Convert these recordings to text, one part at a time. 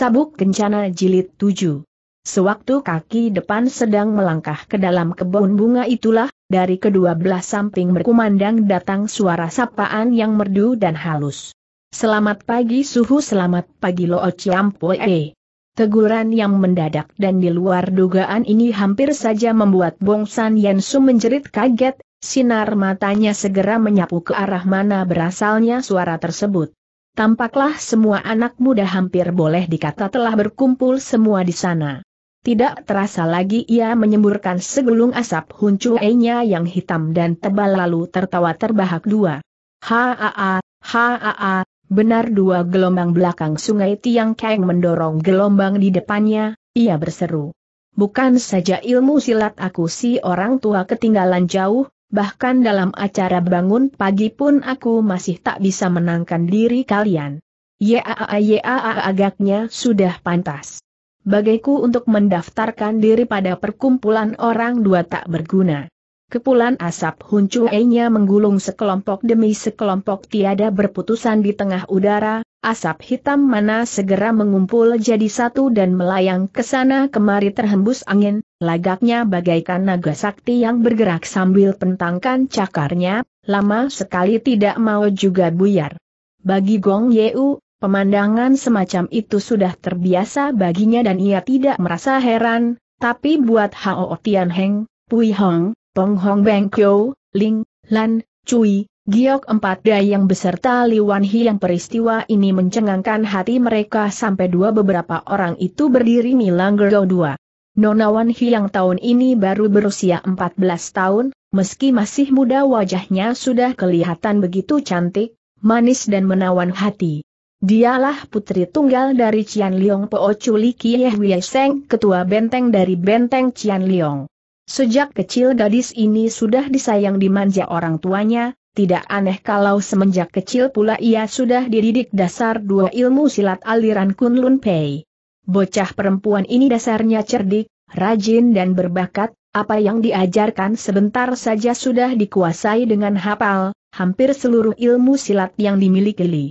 Sabuk Kencana Jilid 7 Sewaktu kaki depan sedang melangkah ke dalam kebun bunga itulah, dari kedua belah samping berkumandang datang suara sapaan yang merdu dan halus. Selamat pagi suhu selamat pagi loo ciampoe. Teguran yang mendadak dan di luar dugaan ini hampir saja membuat Bong Bongsan Yensu menjerit kaget, sinar matanya segera menyapu ke arah mana berasalnya suara tersebut tampaklah semua anak muda hampir boleh dikata telah berkumpul semua di sana. Tidak terasa lagi ia menyemburkan segulung asap huncuenya yang hitam dan tebal lalu tertawa terbahak dua. Haa, haa, benar dua gelombang belakang sungai Tiang Keng mendorong gelombang di depannya, ia berseru. Bukan saja ilmu silat aku si orang tua ketinggalan jauh, bahkan dalam acara bangun pagi pun aku masih tak bisa menangkan diri kalian. Ya, ya, ya agaknya sudah pantas. Bagiku untuk mendaftarkan diri pada perkumpulan orang dua tak berguna. Kepulan asap huncuenya menggulung sekelompok demi sekelompok tiada berputusan di tengah udara, Asap hitam mana segera mengumpul jadi satu dan melayang ke sana kemari terhembus angin, lagaknya bagaikan naga sakti yang bergerak sambil pentangkan cakarnya, lama sekali tidak mau juga buyar. Bagi Gong Yeu, pemandangan semacam itu sudah terbiasa baginya dan ia tidak merasa heran, tapi buat Hao Tian Heng, Pui Hong, Tong Hong Beng Kyo, Ling, Lan, Cui, Giok Empat dayang beserta Liwan Hi yang peristiwa ini mencengangkan hati mereka sampai dua beberapa orang itu berdiri milang gergau dua. Nonawan Hi yang tahun ini baru berusia 14 tahun, meski masih muda wajahnya sudah kelihatan begitu cantik, manis dan menawan hati. Dialah putri tunggal dari Cian Liong Po Chuli Kieh Seng, ketua benteng dari benteng Cian Liong. Sejak kecil gadis ini sudah disayang dimanja orang tuanya, tidak aneh kalau semenjak kecil pula ia sudah dididik dasar dua ilmu silat aliran Kunlun Pei. Bocah perempuan ini dasarnya cerdik, rajin dan berbakat, apa yang diajarkan sebentar saja sudah dikuasai dengan hafal, hampir seluruh ilmu silat yang dimiliki Li.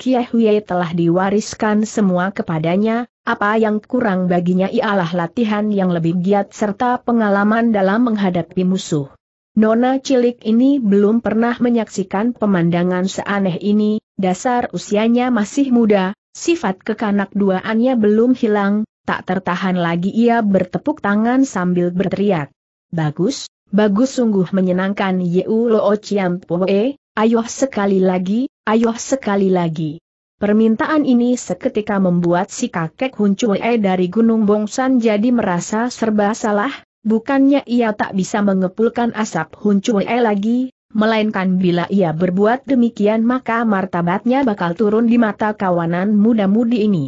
Kiai telah diwariskan semua kepadanya, apa yang kurang baginya ialah latihan yang lebih giat serta pengalaman dalam menghadapi musuh. Nona cilik ini belum pernah menyaksikan pemandangan seaneh ini, dasar usianya masih muda, sifat kekanak duaannya belum hilang, tak tertahan lagi ia bertepuk tangan sambil berteriak. Bagus, bagus sungguh menyenangkan Yeu Loo Chiam Poe, ayoh sekali lagi, ayoh sekali lagi. Permintaan ini seketika membuat si kakek Huncue dari Gunung Bongsan jadi merasa serba salah, Bukannya ia tak bisa mengepulkan asap E lagi, melainkan bila ia berbuat demikian maka martabatnya bakal turun di mata kawanan muda-mudi ini.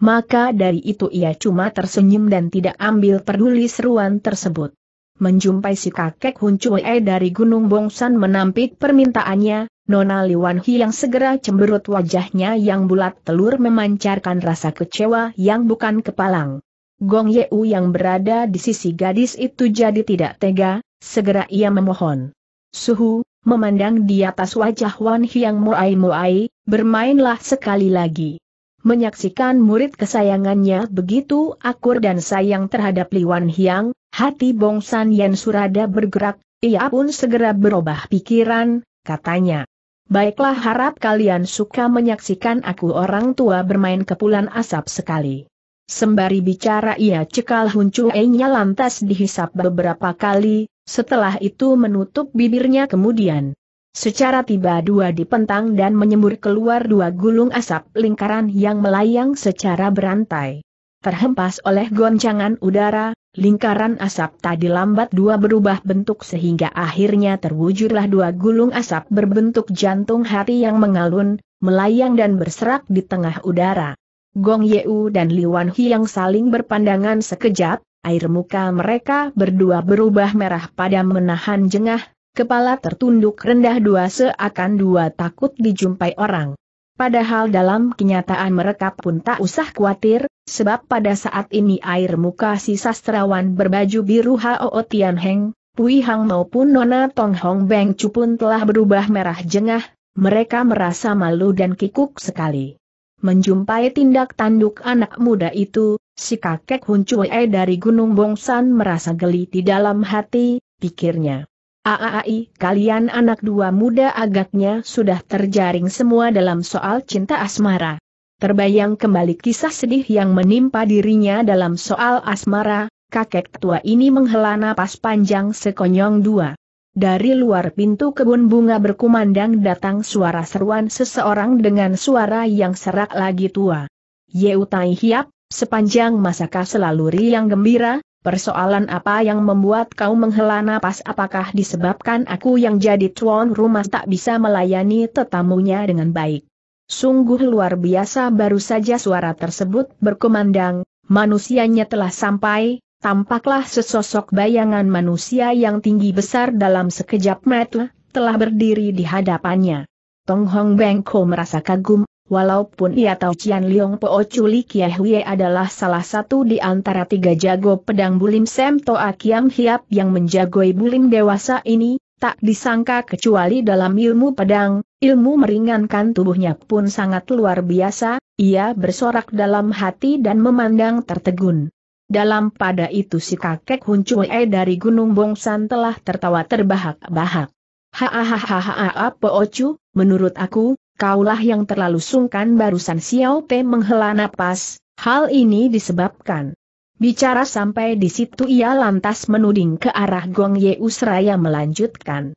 Maka dari itu ia cuma tersenyum dan tidak ambil peduli seruan tersebut. Menjumpai si kakek E dari Gunung Bongsan menampik permintaannya, Nona Liwan Hi yang segera cemberut wajahnya yang bulat telur memancarkan rasa kecewa yang bukan kepalang. Gong Yeu yang berada di sisi gadis itu jadi tidak tega, segera ia memohon. Suhu, memandang di atas wajah Wan Hyang Moai Moai, bermainlah sekali lagi. Menyaksikan murid kesayangannya begitu akur dan sayang terhadap Li Wan Hyang, hati Bong San Yen Surada bergerak, ia pun segera berubah pikiran, katanya. Baiklah harap kalian suka menyaksikan aku orang tua bermain kepulan asap sekali. Sembari bicara ia cekal huncuenya lantas dihisap beberapa kali, setelah itu menutup bibirnya kemudian. Secara tiba dua dipentang dan menyembur keluar dua gulung asap lingkaran yang melayang secara berantai. Terhempas oleh goncangan udara, lingkaran asap tadi lambat dua berubah bentuk sehingga akhirnya terwujudlah dua gulung asap berbentuk jantung hati yang mengalun, melayang dan berserak di tengah udara. Gong Yeu dan Li Wan yang saling berpandangan sekejap, air muka mereka berdua berubah merah pada menahan jengah, kepala tertunduk rendah dua seakan dua takut dijumpai orang. Padahal dalam kenyataan mereka pun tak usah khawatir, sebab pada saat ini air muka si sastrawan berbaju biru Hao Tian Heng, Pui Hang maupun Nona Tong Hong Beng Chu pun telah berubah merah jengah, mereka merasa malu dan kikuk sekali. Menjumpai tindak tanduk anak muda itu, si kakek Hun dari Gunung Bongsan merasa geli di dalam hati, pikirnya. Aai, kalian anak dua muda agaknya sudah terjaring semua dalam soal cinta asmara. Terbayang kembali kisah sedih yang menimpa dirinya dalam soal asmara, kakek tua ini menghela napas panjang sekonyong dua dari luar pintu kebun bunga berkumandang datang suara seruan seseorang dengan suara yang serak lagi tua. Yeu Tai Hiap, sepanjang masakah selalu riang gembira, persoalan apa yang membuat kau menghela napas apakah disebabkan aku yang jadi tuan rumah tak bisa melayani tetamunya dengan baik. Sungguh luar biasa baru saja suara tersebut berkumandang, manusianya telah sampai, tampaklah sesosok bayangan manusia yang tinggi besar dalam sekejap mata, telah berdiri di hadapannya. Tong Hong Bengko merasa kagum, walaupun ia tahu Cian Liong Po Chuli Kia Hue adalah salah satu di antara tiga jago pedang bulim Sem Toa Kiam Hiap yang menjagoi bulim dewasa ini, tak disangka kecuali dalam ilmu pedang, ilmu meringankan tubuhnya pun sangat luar biasa, ia bersorak dalam hati dan memandang tertegun. Dalam pada itu si kakek Huncue dari Gunung Bongsan telah tertawa terbahak-bahak. Hahaha Chu, menurut aku, kaulah yang terlalu sungkan barusan Xiao Pe menghela napas, hal ini disebabkan. Bicara sampai di situ ia lantas menuding ke arah Gong Ye Usraya melanjutkan.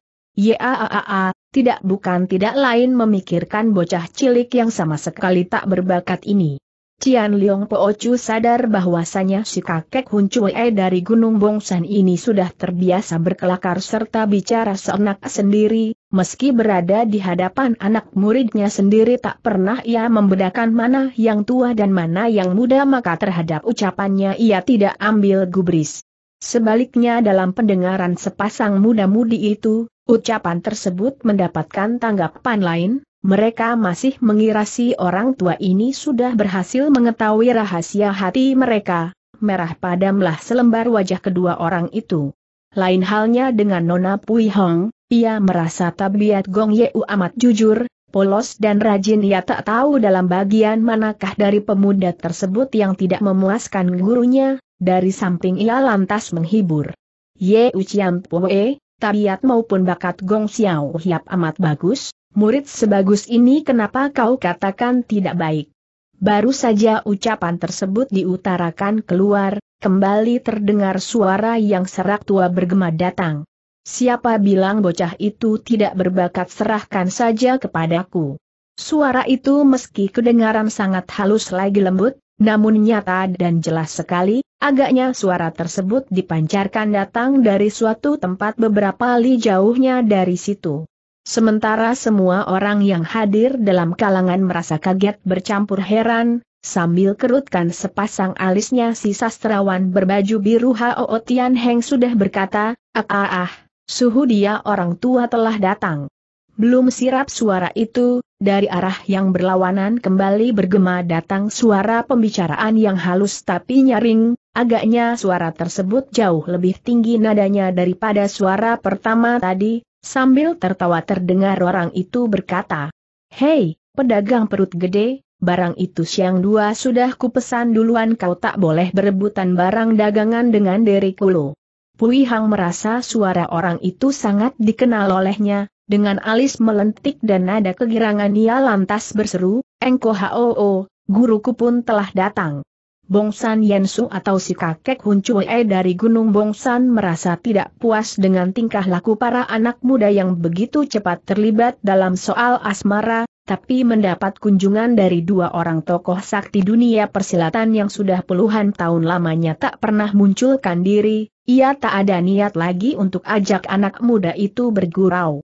a, tidak bukan tidak lain memikirkan bocah cilik yang sama sekali tak berbakat ini. Cian Liong Po Chu sadar bahwasanya si kakek Hun Cui dari Gunung Bongsan ini sudah terbiasa berkelakar serta bicara seenak sendiri, meski berada di hadapan anak muridnya sendiri tak pernah ia membedakan mana yang tua dan mana yang muda maka terhadap ucapannya ia tidak ambil gubris. Sebaliknya dalam pendengaran sepasang muda-mudi itu, ucapan tersebut mendapatkan tanggapan lain, mereka masih mengira si orang tua ini sudah berhasil mengetahui rahasia hati mereka, merah padamlah selembar wajah kedua orang itu. Lain halnya dengan Nona Pui Hong, ia merasa tabiat Gong Yeu amat jujur, polos dan rajin ia tak tahu dalam bagian manakah dari pemuda tersebut yang tidak memuaskan gurunya, dari samping ia lantas menghibur. Ye Uciam Pue, tabiat maupun bakat Gong Xiao Hiap amat bagus, murid sebagus ini kenapa kau katakan tidak baik? Baru saja ucapan tersebut diutarakan keluar, kembali terdengar suara yang serak tua bergema datang. Siapa bilang bocah itu tidak berbakat serahkan saja kepadaku. Suara itu meski kedengaran sangat halus lagi lembut, namun nyata dan jelas sekali, agaknya suara tersebut dipancarkan datang dari suatu tempat beberapa li jauhnya dari situ. Sementara semua orang yang hadir dalam kalangan merasa kaget bercampur heran, sambil kerutkan sepasang alisnya si sastrawan berbaju biru Hao Tian Heng sudah berkata, ah ah ah, suhu dia orang tua telah datang. Belum sirap suara itu, dari arah yang berlawanan kembali bergema datang suara pembicaraan yang halus tapi nyaring, agaknya suara tersebut jauh lebih tinggi nadanya daripada suara pertama tadi, Sambil tertawa terdengar orang itu berkata, Hei, pedagang perut gede, barang itu siang dua sudah kupesan duluan kau tak boleh berebutan barang dagangan dengan diriku lo. Pui Hang merasa suara orang itu sangat dikenal olehnya, dengan alis melentik dan nada kegirangan ia lantas berseru, Engko Hoo, guruku pun telah datang. Bongsan Yensu atau si kakek Hun E dari Gunung Bongsan merasa tidak puas dengan tingkah laku para anak muda yang begitu cepat terlibat dalam soal asmara, tapi mendapat kunjungan dari dua orang tokoh sakti dunia persilatan yang sudah puluhan tahun lamanya tak pernah munculkan diri, ia tak ada niat lagi untuk ajak anak muda itu bergurau.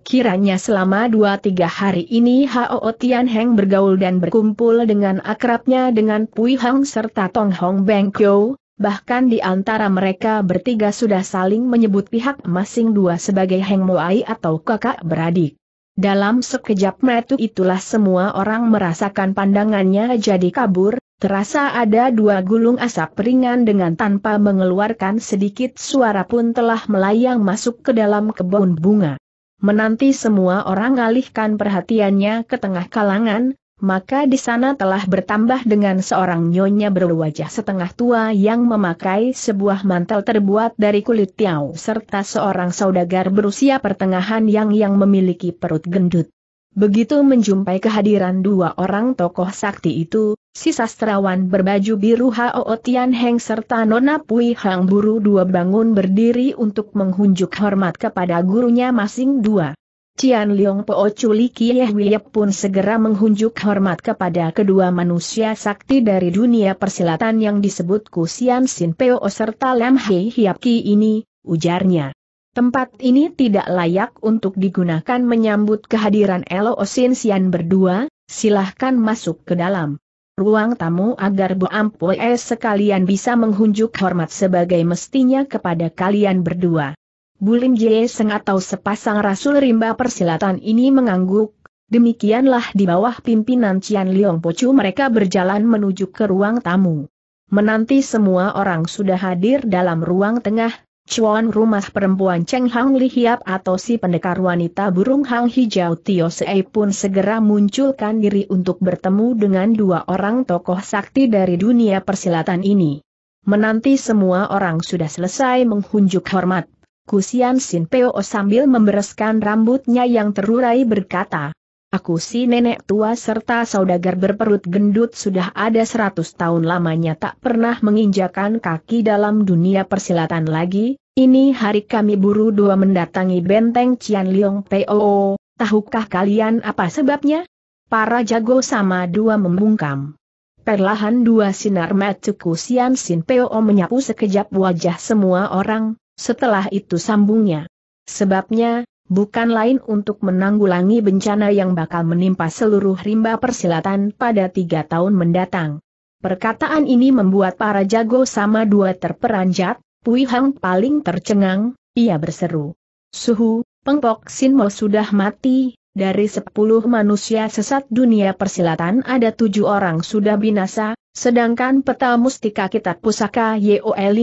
Kiranya selama dua tiga hari ini Hao Tian Heng bergaul dan berkumpul dengan akrabnya dengan Pui Hang serta Tong Hong Beng Kyo, bahkan di antara mereka bertiga sudah saling menyebut pihak masing dua sebagai Heng Moai atau kakak beradik. Dalam sekejap metu itulah semua orang merasakan pandangannya jadi kabur, terasa ada dua gulung asap ringan dengan tanpa mengeluarkan sedikit suara pun telah melayang masuk ke dalam kebun bunga menanti semua orang alihkan perhatiannya ke tengah kalangan, maka di sana telah bertambah dengan seorang nyonya berwajah setengah tua yang memakai sebuah mantel terbuat dari kulit tiau serta seorang saudagar berusia pertengahan yang yang memiliki perut gendut. Begitu menjumpai kehadiran dua orang tokoh sakti itu, si sastrawan berbaju biru Hao Tian Heng serta Nona Pui Hang Buru dua bangun berdiri untuk menghunjuk hormat kepada gurunya masing dua. Cian Liong Po Chuli Kie pun segera menghunjuk hormat kepada kedua manusia sakti dari dunia persilatan yang disebut Kusian Sin Peo serta Lam Hei Hiap Ki ini, ujarnya. Tempat ini tidak layak untuk digunakan menyambut kehadiran Elo Osin Sian berdua, silahkan masuk ke dalam ruang tamu agar Bu Ampue sekalian bisa menghunjuk hormat sebagai mestinya kepada kalian berdua. Bulim Jie Seng atau sepasang Rasul Rimba Persilatan ini mengangguk, demikianlah di bawah pimpinan Cian Liong Pocu mereka berjalan menuju ke ruang tamu. Menanti semua orang sudah hadir dalam ruang tengah, Cuan rumah perempuan Cheng Hang Li Hiap atau si pendekar wanita burung Hang Hijau Tio Sei pun segera munculkan diri untuk bertemu dengan dua orang tokoh sakti dari dunia persilatan ini. Menanti semua orang sudah selesai menghunjuk hormat, Kusian Sin Peo sambil membereskan rambutnya yang terurai berkata, Aku si nenek tua serta saudagar berperut gendut sudah ada seratus tahun lamanya tak pernah menginjakan kaki dalam dunia persilatan lagi, ini hari kami buru dua mendatangi benteng Cian Liong P.O.O., tahukah kalian apa sebabnya? Para jago sama dua membungkam. Perlahan dua sinar mata Kusian Sin P.O.O. menyapu sekejap wajah semua orang, setelah itu sambungnya. Sebabnya, bukan lain untuk menanggulangi bencana yang bakal menimpa seluruh rimba persilatan pada tiga tahun mendatang. Perkataan ini membuat para jago sama dua terperanjat, Pui Hang paling tercengang, ia berseru. Suhu, Pengpok Mo sudah mati, dari sepuluh manusia sesat dunia persilatan ada tujuh orang sudah binasa, sedangkan peta mustika kitab pusaka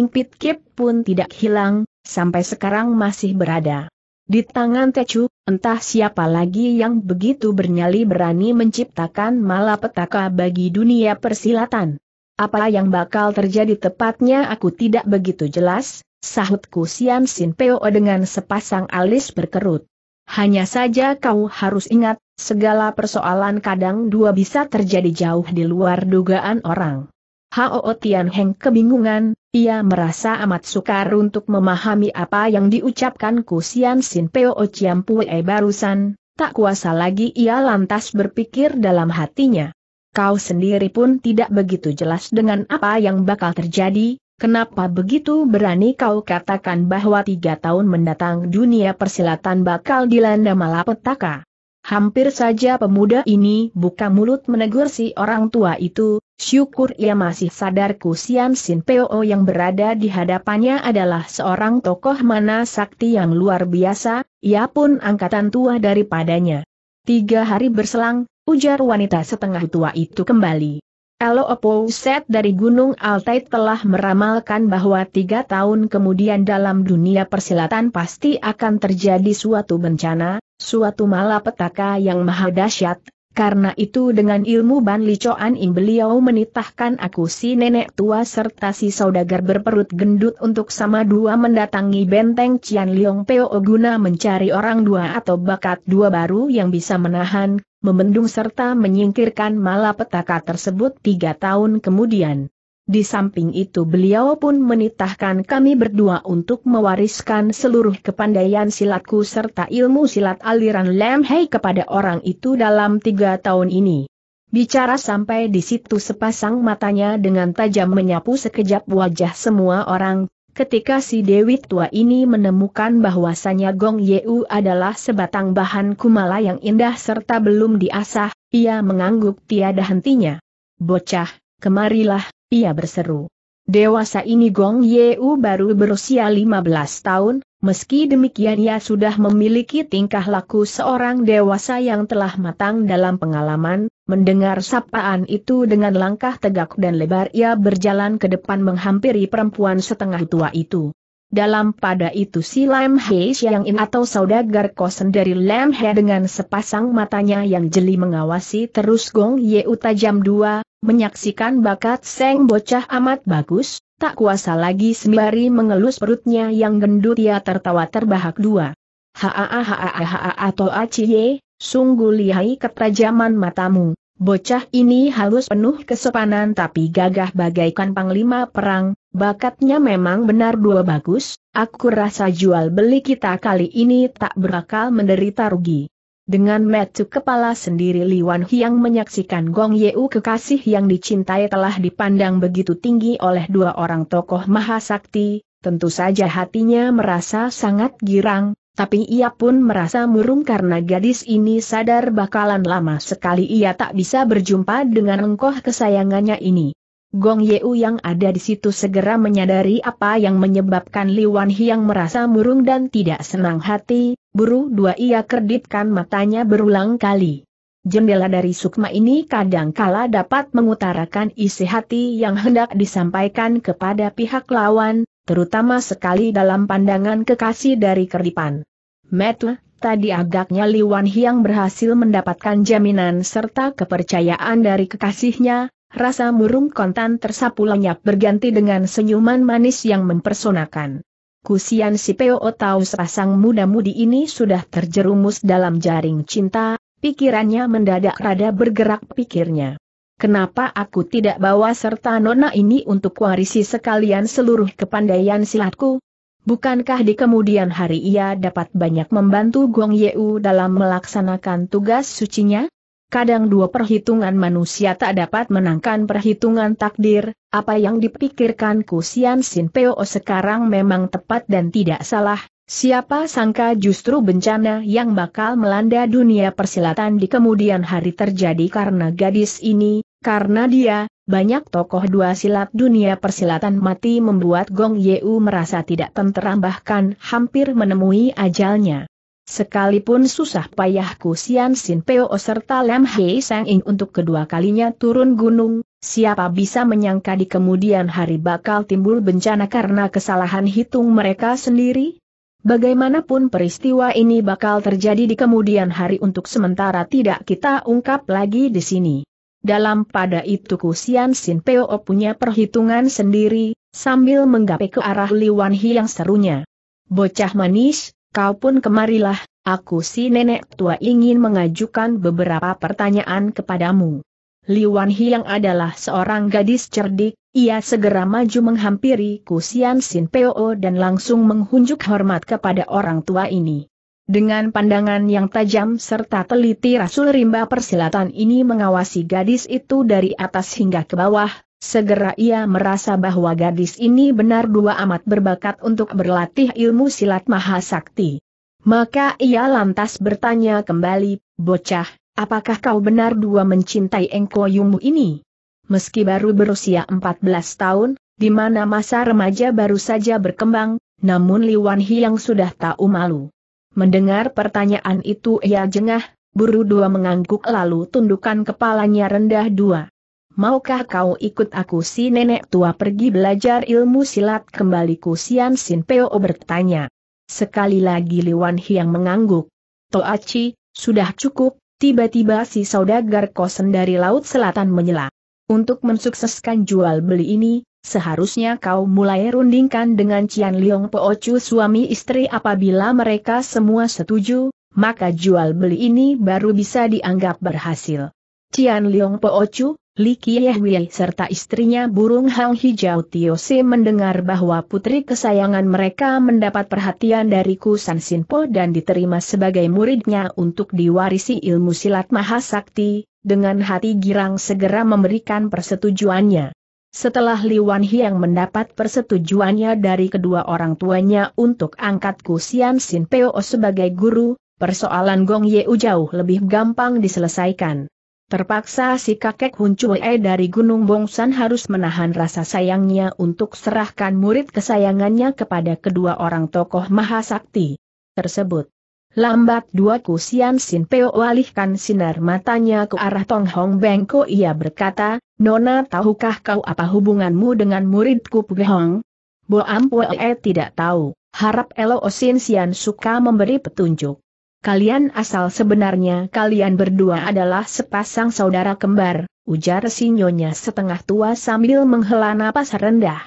Pit Kip pun tidak hilang, sampai sekarang masih berada. Di tangan Tecu, entah siapa lagi yang begitu bernyali berani menciptakan malapetaka bagi dunia persilatan. Apa yang bakal terjadi tepatnya aku tidak begitu jelas, sahutku Sian Sin Peo dengan sepasang alis berkerut. Hanya saja kau harus ingat, segala persoalan kadang dua bisa terjadi jauh di luar dugaan orang. Hao Tian Heng kebingungan, ia merasa amat sukar untuk memahami apa yang diucapkan Ku Sian Sin Peo Chiam Pue barusan, tak kuasa lagi ia lantas berpikir dalam hatinya kau sendiri pun tidak begitu jelas dengan apa yang bakal terjadi, kenapa begitu berani kau katakan bahwa tiga tahun mendatang dunia persilatan bakal dilanda malapetaka? Hampir saja pemuda ini buka mulut menegur si orang tua itu, syukur ia masih sadar Kusian Sin Peo yang berada di hadapannya adalah seorang tokoh mana sakti yang luar biasa, ia pun angkatan tua daripadanya. Tiga hari berselang, ujar wanita setengah tua itu kembali. Elo set dari Gunung Altai telah meramalkan bahwa tiga tahun kemudian dalam dunia persilatan pasti akan terjadi suatu bencana, suatu malapetaka yang maha dahsyat, karena itu dengan ilmu Ban Li Im beliau menitahkan aku si nenek tua serta si saudagar berperut gendut untuk sama dua mendatangi benteng Cian Liong Peo Oguna mencari orang dua atau bakat dua baru yang bisa menahan, membendung serta menyingkirkan malapetaka tersebut tiga tahun kemudian. Di samping itu beliau pun menitahkan kami berdua untuk mewariskan seluruh kepandaian silatku serta ilmu silat aliran Lam Hai kepada orang itu dalam tiga tahun ini. Bicara sampai di situ sepasang matanya dengan tajam menyapu sekejap wajah semua orang, ketika si Dewi tua ini menemukan bahwasannya Gong Yeu adalah sebatang bahan kumala yang indah serta belum diasah, ia mengangguk tiada hentinya. Bocah, kemarilah, ia berseru. Dewasa ini Gong Yeu baru berusia 15 tahun, meski demikian ia sudah memiliki tingkah laku seorang dewasa yang telah matang dalam pengalaman, mendengar sapaan itu dengan langkah tegak dan lebar ia berjalan ke depan menghampiri perempuan setengah tua itu. Dalam pada itu si Lam He Xiang In atau saudagar kosen dari Lam He dengan sepasang matanya yang jeli mengawasi terus Gong Yeu tajam dua Menyaksikan bakat Seng bocah amat bagus, tak kuasa lagi sembari mengelus perutnya yang gendut ia tertawa terbahak dua. ha ha ha atau aciye, sungguh lihai ketajaman matamu. Bocah ini halus penuh kesopanan tapi gagah bagaikan panglima perang, bakatnya memang benar dua bagus, aku rasa jual beli kita kali ini tak berakal menderita rugi. Dengan metu kepala sendiri Liwan Hyang menyaksikan Gong Yeu kekasih yang dicintai telah dipandang begitu tinggi oleh dua orang tokoh mahasakti, tentu saja hatinya merasa sangat girang, tapi ia pun merasa murung karena gadis ini sadar bakalan lama sekali ia tak bisa berjumpa dengan engkoh kesayangannya ini. Gong Yeu yang ada di situ segera menyadari apa yang menyebabkan Li Wan Hiang merasa murung dan tidak senang hati, buru dua ia kerdipkan matanya berulang kali. Jendela dari sukma ini kadangkala dapat mengutarakan isi hati yang hendak disampaikan kepada pihak lawan, terutama sekali dalam pandangan kekasih dari kerdipan. Metu, tadi agaknya Li Wan Hiang berhasil mendapatkan jaminan serta kepercayaan dari kekasihnya, Rasa murung kontan tersapu lenyap berganti dengan senyuman manis yang mempersonakan. Kusian si Peo Otau serasang muda-mudi ini sudah terjerumus dalam jaring cinta, pikirannya mendadak rada bergerak pikirnya. Kenapa aku tidak bawa serta nona ini untuk warisi sekalian seluruh kepandaian silatku? Bukankah di kemudian hari ia dapat banyak membantu Gong Yeu dalam melaksanakan tugas sucinya? Kadang dua perhitungan manusia tak dapat menangkan perhitungan takdir, apa yang dipikirkan Kusian Sin Peo sekarang memang tepat dan tidak salah, siapa sangka justru bencana yang bakal melanda dunia persilatan di kemudian hari terjadi karena gadis ini, karena dia, banyak tokoh dua silat dunia persilatan mati membuat Gong Yeu merasa tidak tenteram bahkan hampir menemui ajalnya. Sekalipun susah payahku Sian Sin Peo serta Lam Hei Sang Ing untuk kedua kalinya turun gunung, siapa bisa menyangka di kemudian hari bakal timbul bencana karena kesalahan hitung mereka sendiri? Bagaimanapun peristiwa ini bakal terjadi di kemudian hari untuk sementara tidak kita ungkap lagi di sini. Dalam pada itu Kusian Sin Peo punya perhitungan sendiri, sambil menggapai ke arah Liwan Hi yang serunya. Bocah manis, kau pun kemarilah, aku si nenek tua ingin mengajukan beberapa pertanyaan kepadamu. Liwan yang adalah seorang gadis cerdik, ia segera maju menghampiri Kusian Sin Po dan langsung menghunjuk hormat kepada orang tua ini. Dengan pandangan yang tajam serta teliti Rasul Rimba persilatan ini mengawasi gadis itu dari atas hingga ke bawah, Segera ia merasa bahwa gadis ini benar dua amat berbakat untuk berlatih ilmu silat mahasakti. Maka ia lantas bertanya kembali, bocah, apakah kau benar dua mencintai Engko Yumu ini? Meski baru berusia 14 tahun, di mana masa remaja baru saja berkembang, namun Liwan Hiang sudah tahu malu. Mendengar pertanyaan itu ia jengah, buru dua mengangguk lalu tundukkan kepalanya rendah dua maukah kau ikut aku si nenek tua pergi belajar ilmu silat kembali ku Sian Sin Peo bertanya. Sekali lagi Liwan Hiang mengangguk. Toachi, sudah cukup, tiba-tiba si saudagar kosen dari Laut Selatan menyela. Untuk mensukseskan jual beli ini, seharusnya kau mulai rundingkan dengan Cian Liong Po Chu suami istri apabila mereka semua setuju, maka jual beli ini baru bisa dianggap berhasil. Cian Liong Po Chu, Li Kiehui serta istrinya burung hang hijau Tiose mendengar bahwa putri kesayangan mereka mendapat perhatian dari Kusan Sinpo dan diterima sebagai muridnya untuk diwarisi ilmu silat mahasakti, dengan hati girang segera memberikan persetujuannya. Setelah Li Wan Hiang mendapat persetujuannya dari kedua orang tuanya untuk angkat Kusian Sinpo sebagai guru, persoalan Gong Yeu jauh lebih gampang diselesaikan. Terpaksa si kakek E dari Gunung Bongsan harus menahan rasa sayangnya untuk serahkan murid kesayangannya kepada kedua orang tokoh mahasakti tersebut. Lambat dua kusian Sin Peo walihkan sinar matanya ke arah Tong Hong Bengko ia berkata, Nona tahukah kau apa hubunganmu dengan muridku Pu Hong? Bo Ampue eh, tidak tahu, harap Elo Osin Sian suka memberi petunjuk kalian asal sebenarnya kalian berdua adalah sepasang saudara kembar, ujar sinyonya setengah tua sambil menghela napas rendah.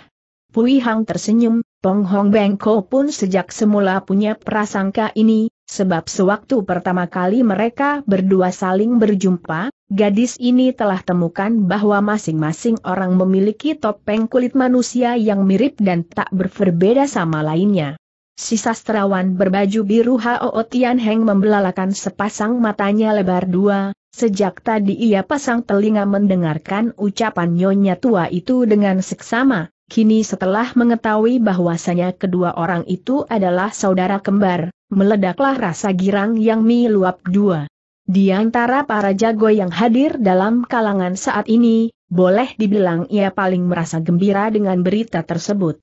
Pui Hang tersenyum, Pong Hong Bengko pun sejak semula punya prasangka ini, sebab sewaktu pertama kali mereka berdua saling berjumpa, gadis ini telah temukan bahwa masing-masing orang memiliki topeng kulit manusia yang mirip dan tak berbeda sama lainnya. Si sastrawan berbaju biru Hao Tian Heng membelalakan sepasang matanya lebar dua, sejak tadi ia pasang telinga mendengarkan ucapan nyonya tua itu dengan seksama, kini setelah mengetahui bahwasanya kedua orang itu adalah saudara kembar, meledaklah rasa girang yang miluap dua. Di antara para jago yang hadir dalam kalangan saat ini, boleh dibilang ia paling merasa gembira dengan berita tersebut.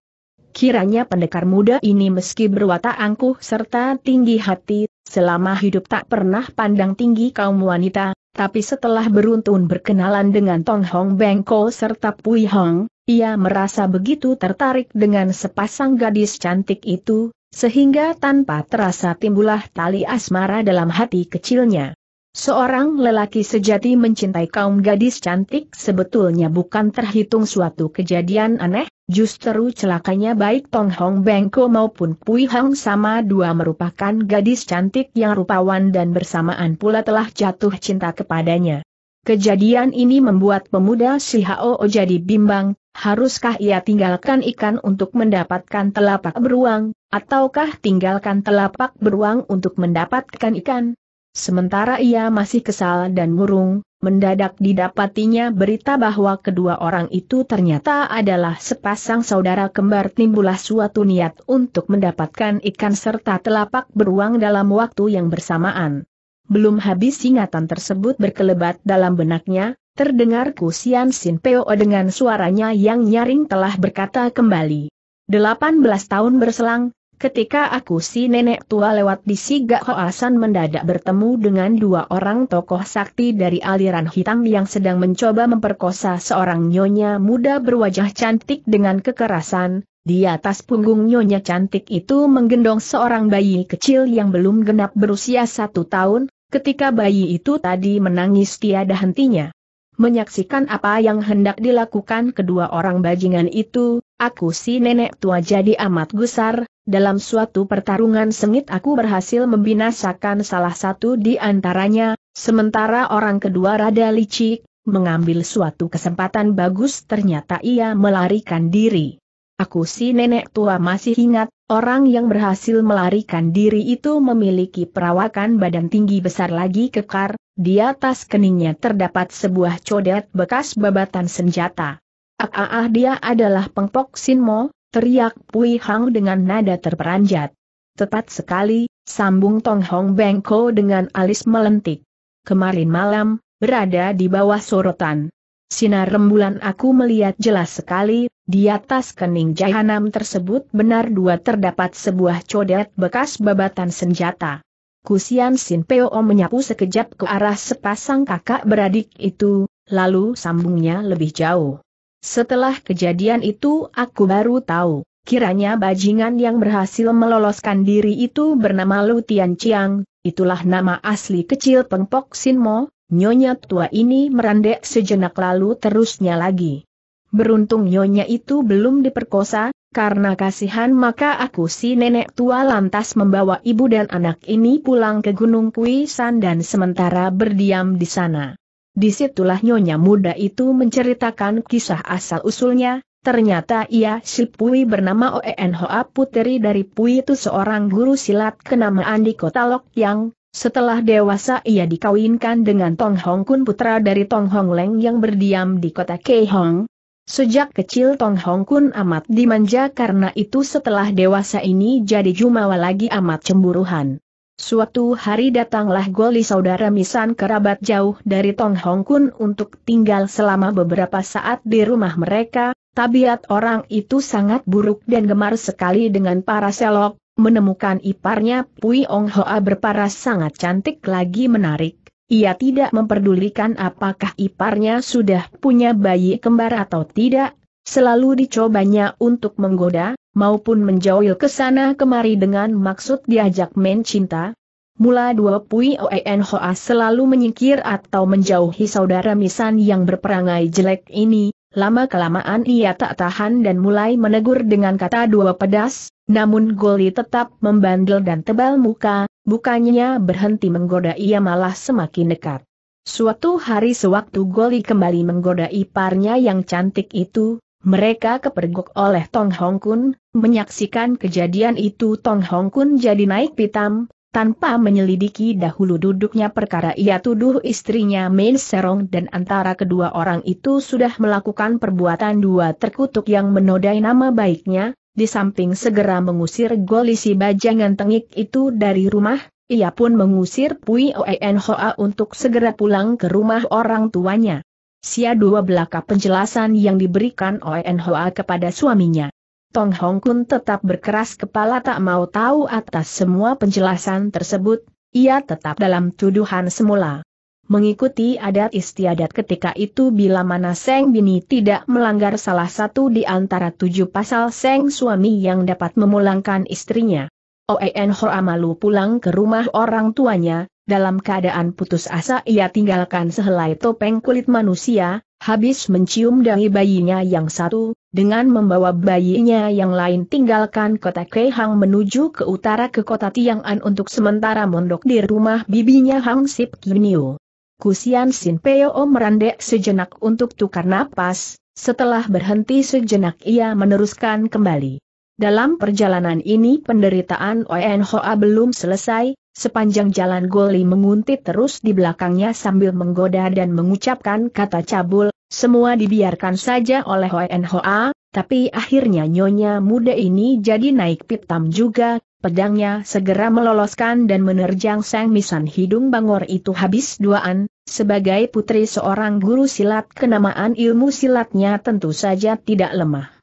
Kiranya pendekar muda ini meski berwatak angkuh serta tinggi hati, selama hidup tak pernah pandang tinggi kaum wanita, tapi setelah beruntun berkenalan dengan Tong Hong Bengko serta Pui Hong, ia merasa begitu tertarik dengan sepasang gadis cantik itu, sehingga tanpa terasa timbullah tali asmara dalam hati kecilnya. Seorang lelaki sejati mencintai kaum gadis cantik sebetulnya bukan terhitung suatu kejadian aneh, Justru celakanya baik Tong Hong Bengko maupun Pui Hang sama dua merupakan gadis cantik yang rupawan dan bersamaan pula telah jatuh cinta kepadanya. Kejadian ini membuat pemuda si Hao jadi bimbang, haruskah ia tinggalkan ikan untuk mendapatkan telapak beruang, ataukah tinggalkan telapak beruang untuk mendapatkan ikan? Sementara ia masih kesal dan murung, mendadak didapatinya berita bahwa kedua orang itu ternyata adalah sepasang saudara kembar timbulah suatu niat untuk mendapatkan ikan serta telapak beruang dalam waktu yang bersamaan. Belum habis ingatan tersebut berkelebat dalam benaknya, terdengar Kusian Sin Peo dengan suaranya yang nyaring telah berkata kembali. 18 tahun berselang, Ketika aku si nenek tua lewat di Siga Hoasan mendadak bertemu dengan dua orang tokoh sakti dari aliran hitam yang sedang mencoba memperkosa seorang nyonya muda berwajah cantik dengan kekerasan, di atas punggung nyonya cantik itu menggendong seorang bayi kecil yang belum genap berusia satu tahun, ketika bayi itu tadi menangis tiada hentinya. Menyaksikan apa yang hendak dilakukan kedua orang bajingan itu, Aku si nenek tua jadi amat gusar, dalam suatu pertarungan sengit aku berhasil membinasakan salah satu di antaranya, sementara orang kedua rada licik, mengambil suatu kesempatan bagus ternyata ia melarikan diri. Aku si nenek tua masih ingat, orang yang berhasil melarikan diri itu memiliki perawakan badan tinggi besar lagi kekar, di atas keningnya terdapat sebuah codet bekas babatan senjata. Ah, ah, dia adalah pengpok Sinmo, teriak Pui Hang dengan nada terperanjat. Tepat sekali, sambung Tong Hong Bengko dengan alis melentik. Kemarin malam, berada di bawah sorotan. Sinar rembulan aku melihat jelas sekali, di atas kening jahanam tersebut benar dua terdapat sebuah codet bekas babatan senjata. Kusian Sin Peo menyapu sekejap ke arah sepasang kakak beradik itu, lalu sambungnya lebih jauh. Setelah kejadian itu aku baru tahu, kiranya bajingan yang berhasil meloloskan diri itu bernama Lu Chiang, itulah nama asli kecil pengpok Sinmo, nyonya tua ini merandek sejenak lalu terusnya lagi. Beruntung nyonya itu belum diperkosa, karena kasihan maka aku si nenek tua lantas membawa ibu dan anak ini pulang ke Gunung Kuisan dan sementara berdiam di sana. Disitulah nyonya muda itu menceritakan kisah asal-usulnya, ternyata ia si Pui bernama Oen Hoa Puteri dari Pui itu seorang guru silat kenamaan di kota Lok Yang, setelah dewasa ia dikawinkan dengan Tong Hong Kun putra dari Tong Hong Leng yang berdiam di kota Keihong. Sejak kecil Tong Hong Kun amat dimanja karena itu setelah dewasa ini jadi jumawa lagi amat cemburuhan. Suatu hari datanglah Goli saudara Misan kerabat jauh dari Tong Hong Kun untuk tinggal selama beberapa saat di rumah mereka, tabiat orang itu sangat buruk dan gemar sekali dengan para selok, menemukan iparnya Pui Ong Hoa berparas sangat cantik lagi menarik. Ia tidak memperdulikan apakah iparnya sudah punya bayi kembar atau tidak, selalu dicobanya untuk menggoda, maupun menjauh ke sana kemari dengan maksud diajak main cinta. Mula dua Pui Oen Hoa selalu menyingkir atau menjauhi saudara Misan yang berperangai jelek ini, lama-kelamaan ia tak tahan dan mulai menegur dengan kata dua pedas, namun Goli tetap membandel dan tebal muka, bukannya berhenti menggoda ia malah semakin dekat. Suatu hari sewaktu Goli kembali menggoda iparnya yang cantik itu, mereka kepergok oleh Tong Hong Kun, menyaksikan kejadian itu Tong Hong Kun jadi naik pitam, tanpa menyelidiki dahulu duduknya perkara ia tuduh istrinya Main Serong dan antara kedua orang itu sudah melakukan perbuatan dua terkutuk yang menodai nama baiknya, di samping segera mengusir golisi bajangan tengik itu dari rumah, ia pun mengusir Pui Oen Hoa untuk segera pulang ke rumah orang tuanya. Sia dua belaka penjelasan yang diberikan oleh Hoa kepada suaminya. Tong Hong Kun tetap berkeras kepala tak mau tahu atas semua penjelasan tersebut, ia tetap dalam tuduhan semula. Mengikuti adat istiadat ketika itu bila mana Seng Bini tidak melanggar salah satu di antara tujuh pasal Seng suami yang dapat memulangkan istrinya. Oen Hoa malu pulang ke rumah orang tuanya, dalam keadaan putus asa ia tinggalkan sehelai topeng kulit manusia, habis mencium dahi bayinya yang satu, dengan membawa bayinya yang lain tinggalkan kota Kehang menuju ke utara ke kota Tiang'an untuk sementara mondok di rumah bibinya Hang Sip Kinio. Kusian Sin Peo merandek sejenak untuk tukar napas, setelah berhenti sejenak ia meneruskan kembali. Dalam perjalanan ini penderitaan Oen Hoa belum selesai, sepanjang jalan Goli menguntit terus di belakangnya sambil menggoda dan mengucapkan kata cabul, semua dibiarkan saja oleh Oen Hoa, tapi akhirnya nyonya muda ini jadi naik pitam juga, pedangnya segera meloloskan dan menerjang sang misan hidung bangor itu habis duaan, sebagai putri seorang guru silat kenamaan ilmu silatnya tentu saja tidak lemah.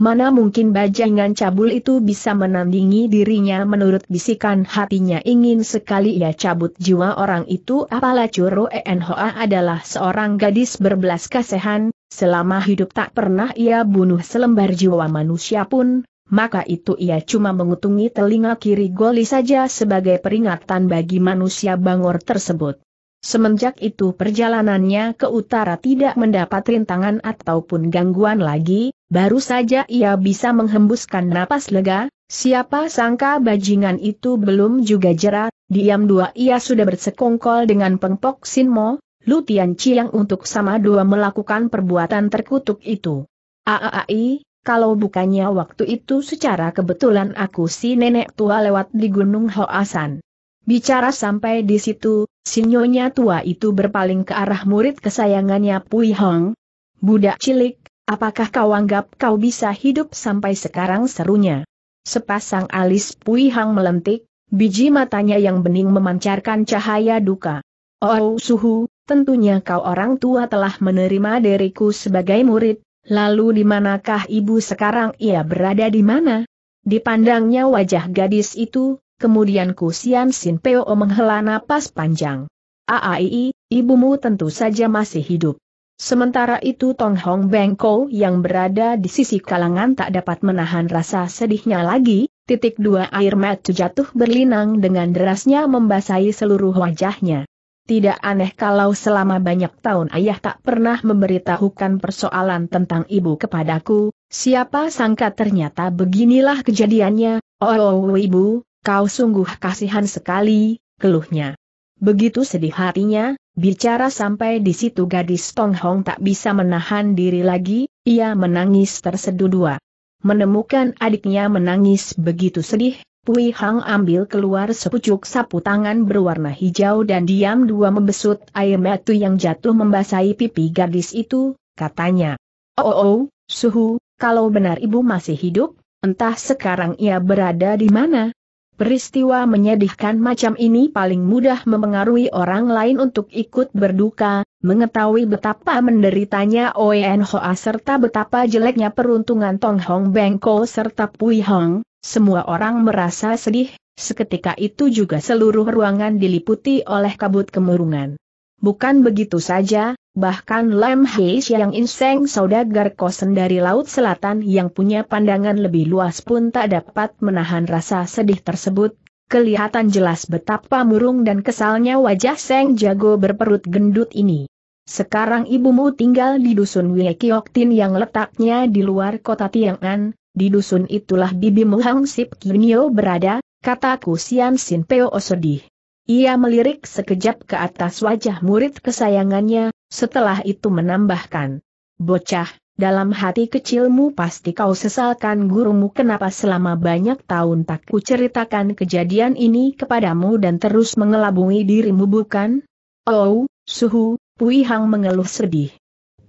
Mana mungkin bajingan cabul itu bisa menandingi dirinya menurut bisikan hatinya ingin sekali ia cabut jiwa orang itu apalah Curo Enhoa adalah seorang gadis berbelas kasihan, selama hidup tak pernah ia bunuh selembar jiwa manusia pun, maka itu ia cuma mengutungi telinga kiri goli saja sebagai peringatan bagi manusia bangor tersebut. Semenjak itu perjalanannya ke utara tidak mendapat rintangan ataupun gangguan lagi, Baru saja ia bisa menghembuskan napas lega, siapa sangka bajingan itu belum juga jera, diam dua ia sudah bersekongkol dengan pengpok Sinmo, Lutian Chiang untuk sama dua melakukan perbuatan terkutuk itu. Aaai, kalau bukannya waktu itu secara kebetulan aku si nenek tua lewat di Gunung Hoasan. Bicara sampai di situ, sinyonya tua itu berpaling ke arah murid kesayangannya Pui Hong. Budak cilik, Apakah kau anggap kau bisa hidup sampai sekarang serunya? Sepasang alis Pui Hang melentik, biji matanya yang bening memancarkan cahaya duka. Oh suhu, tentunya kau orang tua telah menerima diriku sebagai murid, lalu di manakah ibu sekarang ia berada di mana? Dipandangnya wajah gadis itu, kemudian Kusian Sin Peo menghela napas panjang. Aai, ibumu tentu saja masih hidup. Sementara itu Tong Hong Bengko yang berada di sisi kalangan tak dapat menahan rasa sedihnya lagi, titik dua air mata jatuh berlinang dengan derasnya membasahi seluruh wajahnya. Tidak aneh kalau selama banyak tahun ayah tak pernah memberitahukan persoalan tentang ibu kepadaku, siapa sangka ternyata beginilah kejadiannya, oh, oh, oh ibu, kau sungguh kasihan sekali, keluhnya. Begitu sedih hatinya, Bicara sampai di situ gadis Tong Hong tak bisa menahan diri lagi, ia menangis tersedu dua. Menemukan adiknya menangis begitu sedih, Pui Hang ambil keluar sepucuk sapu tangan berwarna hijau dan diam dua membesut air mata yang jatuh membasahi pipi gadis itu, katanya. Oh, oh, oh Suhu, kalau benar ibu masih hidup, entah sekarang ia berada di mana, Peristiwa menyedihkan macam ini paling mudah memengaruhi orang lain untuk ikut berduka, mengetahui betapa menderitanya Oen Hoa serta betapa jeleknya peruntungan Tong Hong Bengko serta Pui Hong, semua orang merasa sedih, seketika itu juga seluruh ruangan diliputi oleh kabut kemurungan. Bukan begitu saja, Bahkan Lam Heis yang Inseng saudagar kosen dari Laut Selatan yang punya pandangan lebih luas pun tak dapat menahan rasa sedih tersebut. Kelihatan jelas betapa murung dan kesalnya wajah Seng Jago berperut gendut ini. Sekarang ibumu tinggal di dusun Wiekiokin yang letaknya di luar kota Tiangan, di dusun itulah bibimu Hang Sip Kinyo berada, kataku Sian Sin Peo Osodih. Ia melirik sekejap ke atas wajah murid kesayangannya, setelah itu menambahkan, Bocah, dalam hati kecilmu pasti kau sesalkan gurumu kenapa selama banyak tahun tak ceritakan kejadian ini kepadamu dan terus mengelabui dirimu bukan? Oh, suhu, Pui Hang mengeluh sedih.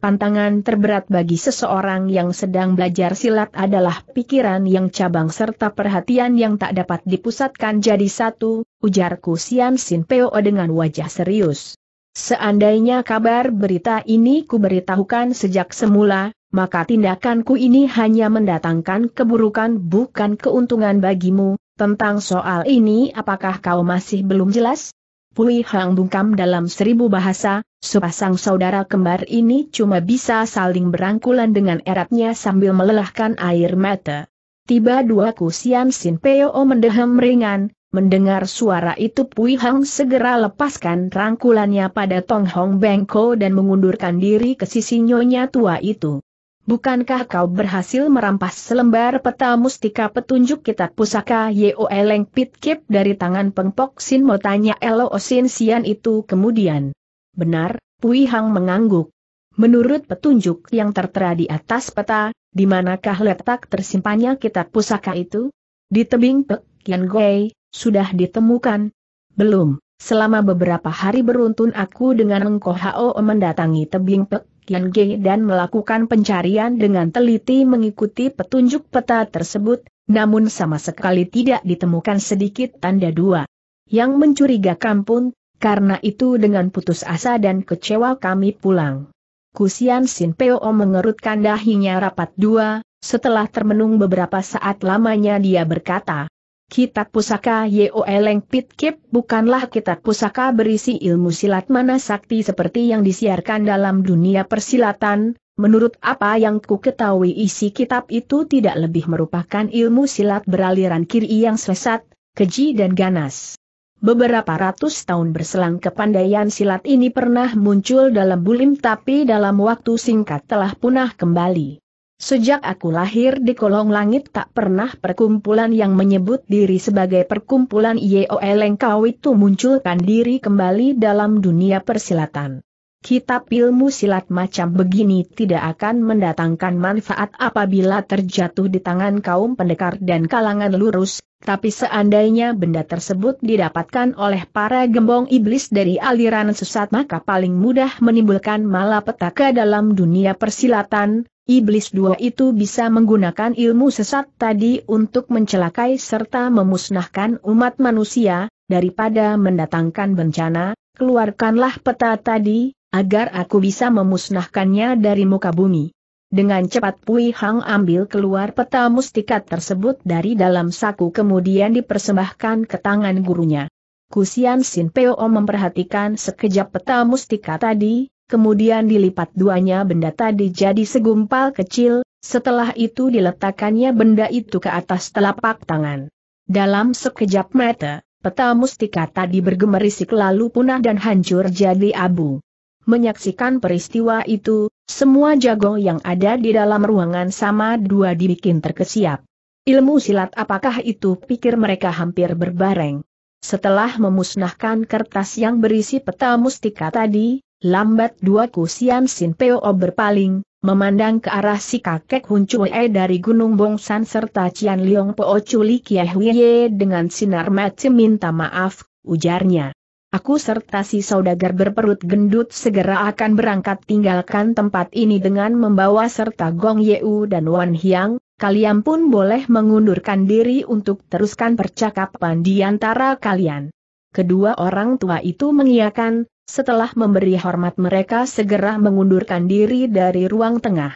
Pantangan terberat bagi seseorang yang sedang belajar silat adalah pikiran yang cabang serta perhatian yang tak dapat dipusatkan jadi satu, ujarku Sian Sin Peo dengan wajah serius. Seandainya kabar berita ini kuberitahukan sejak semula, maka tindakanku ini hanya mendatangkan keburukan bukan keuntungan bagimu, tentang soal ini apakah kau masih belum jelas? Pui Hang bungkam dalam seribu bahasa, sepasang saudara kembar ini cuma bisa saling berangkulan dengan eratnya sambil melelahkan air mata. Tiba dua kusian Sin Peo mendehem ringan, Mendengar suara itu Pui Hang segera lepaskan rangkulannya pada Tong Hong Bengko dan mengundurkan diri ke sisi nyonya tua itu. Bukankah kau berhasil merampas selembar peta mustika petunjuk kitab pusaka Yeo Eleng Pit Kip dari tangan pengpok Sin Mo tanya Elo Sin Sian itu kemudian. Benar, Pui Hang mengangguk. Menurut petunjuk yang tertera di atas peta, di manakah letak tersimpannya kitab pusaka itu? Di tebing Pek Kian Gui, sudah ditemukan? Belum, selama beberapa hari beruntun aku dengan Engkoh Hao mendatangi tebing Pek Yan Ge dan melakukan pencarian dengan teliti mengikuti petunjuk peta tersebut, namun sama sekali tidak ditemukan sedikit tanda dua. Yang mencurigakan pun, karena itu dengan putus asa dan kecewa kami pulang. Kusian Sin Peo mengerutkan dahinya rapat dua, setelah termenung beberapa saat lamanya dia berkata, Kitab pusaka Yeoleng Pitkip bukanlah kitab pusaka berisi ilmu silat mana sakti seperti yang disiarkan dalam dunia persilatan, menurut apa yang ku ketahui isi kitab itu tidak lebih merupakan ilmu silat beraliran kiri yang sesat, keji dan ganas. Beberapa ratus tahun berselang kepandaian silat ini pernah muncul dalam bulim tapi dalam waktu singkat telah punah kembali. Sejak aku lahir di kolong langit tak pernah perkumpulan yang menyebut diri sebagai perkumpulan IOL engkau itu munculkan diri kembali dalam dunia persilatan. Kitab ilmu silat macam begini tidak akan mendatangkan manfaat apabila terjatuh di tangan kaum pendekar dan kalangan lurus, tapi seandainya benda tersebut didapatkan oleh para gembong iblis dari aliran sesat maka paling mudah menimbulkan malapetaka dalam dunia persilatan, Iblis dua itu bisa menggunakan ilmu sesat tadi untuk mencelakai serta memusnahkan umat manusia, daripada mendatangkan bencana, keluarkanlah peta tadi, agar aku bisa memusnahkannya dari muka bumi. Dengan cepat Pui Hang ambil keluar peta mustikat tersebut dari dalam saku kemudian dipersembahkan ke tangan gurunya. Kusian Sin Peo memperhatikan sekejap peta mustika tadi, kemudian dilipat duanya benda tadi jadi segumpal kecil, setelah itu diletakkannya benda itu ke atas telapak tangan. Dalam sekejap mata, peta mustika tadi bergemerisik lalu punah dan hancur jadi abu. Menyaksikan peristiwa itu, semua jago yang ada di dalam ruangan sama dua dibikin terkesiap. Ilmu silat apakah itu pikir mereka hampir berbareng. Setelah memusnahkan kertas yang berisi peta mustika tadi, Lambat dua kusian Sin Peo berpaling, memandang ke arah si kakek Hun Chue dari Gunung Bongsan serta Cian Liong Po Chuli Kie Huiye dengan sinar mati minta maaf, ujarnya. Aku serta si saudagar berperut gendut segera akan berangkat tinggalkan tempat ini dengan membawa serta Gong Yeu dan Wan hyang, kalian pun boleh mengundurkan diri untuk teruskan percakapan di antara kalian. Kedua orang tua itu mengiakan, setelah memberi hormat mereka segera mengundurkan diri dari ruang tengah.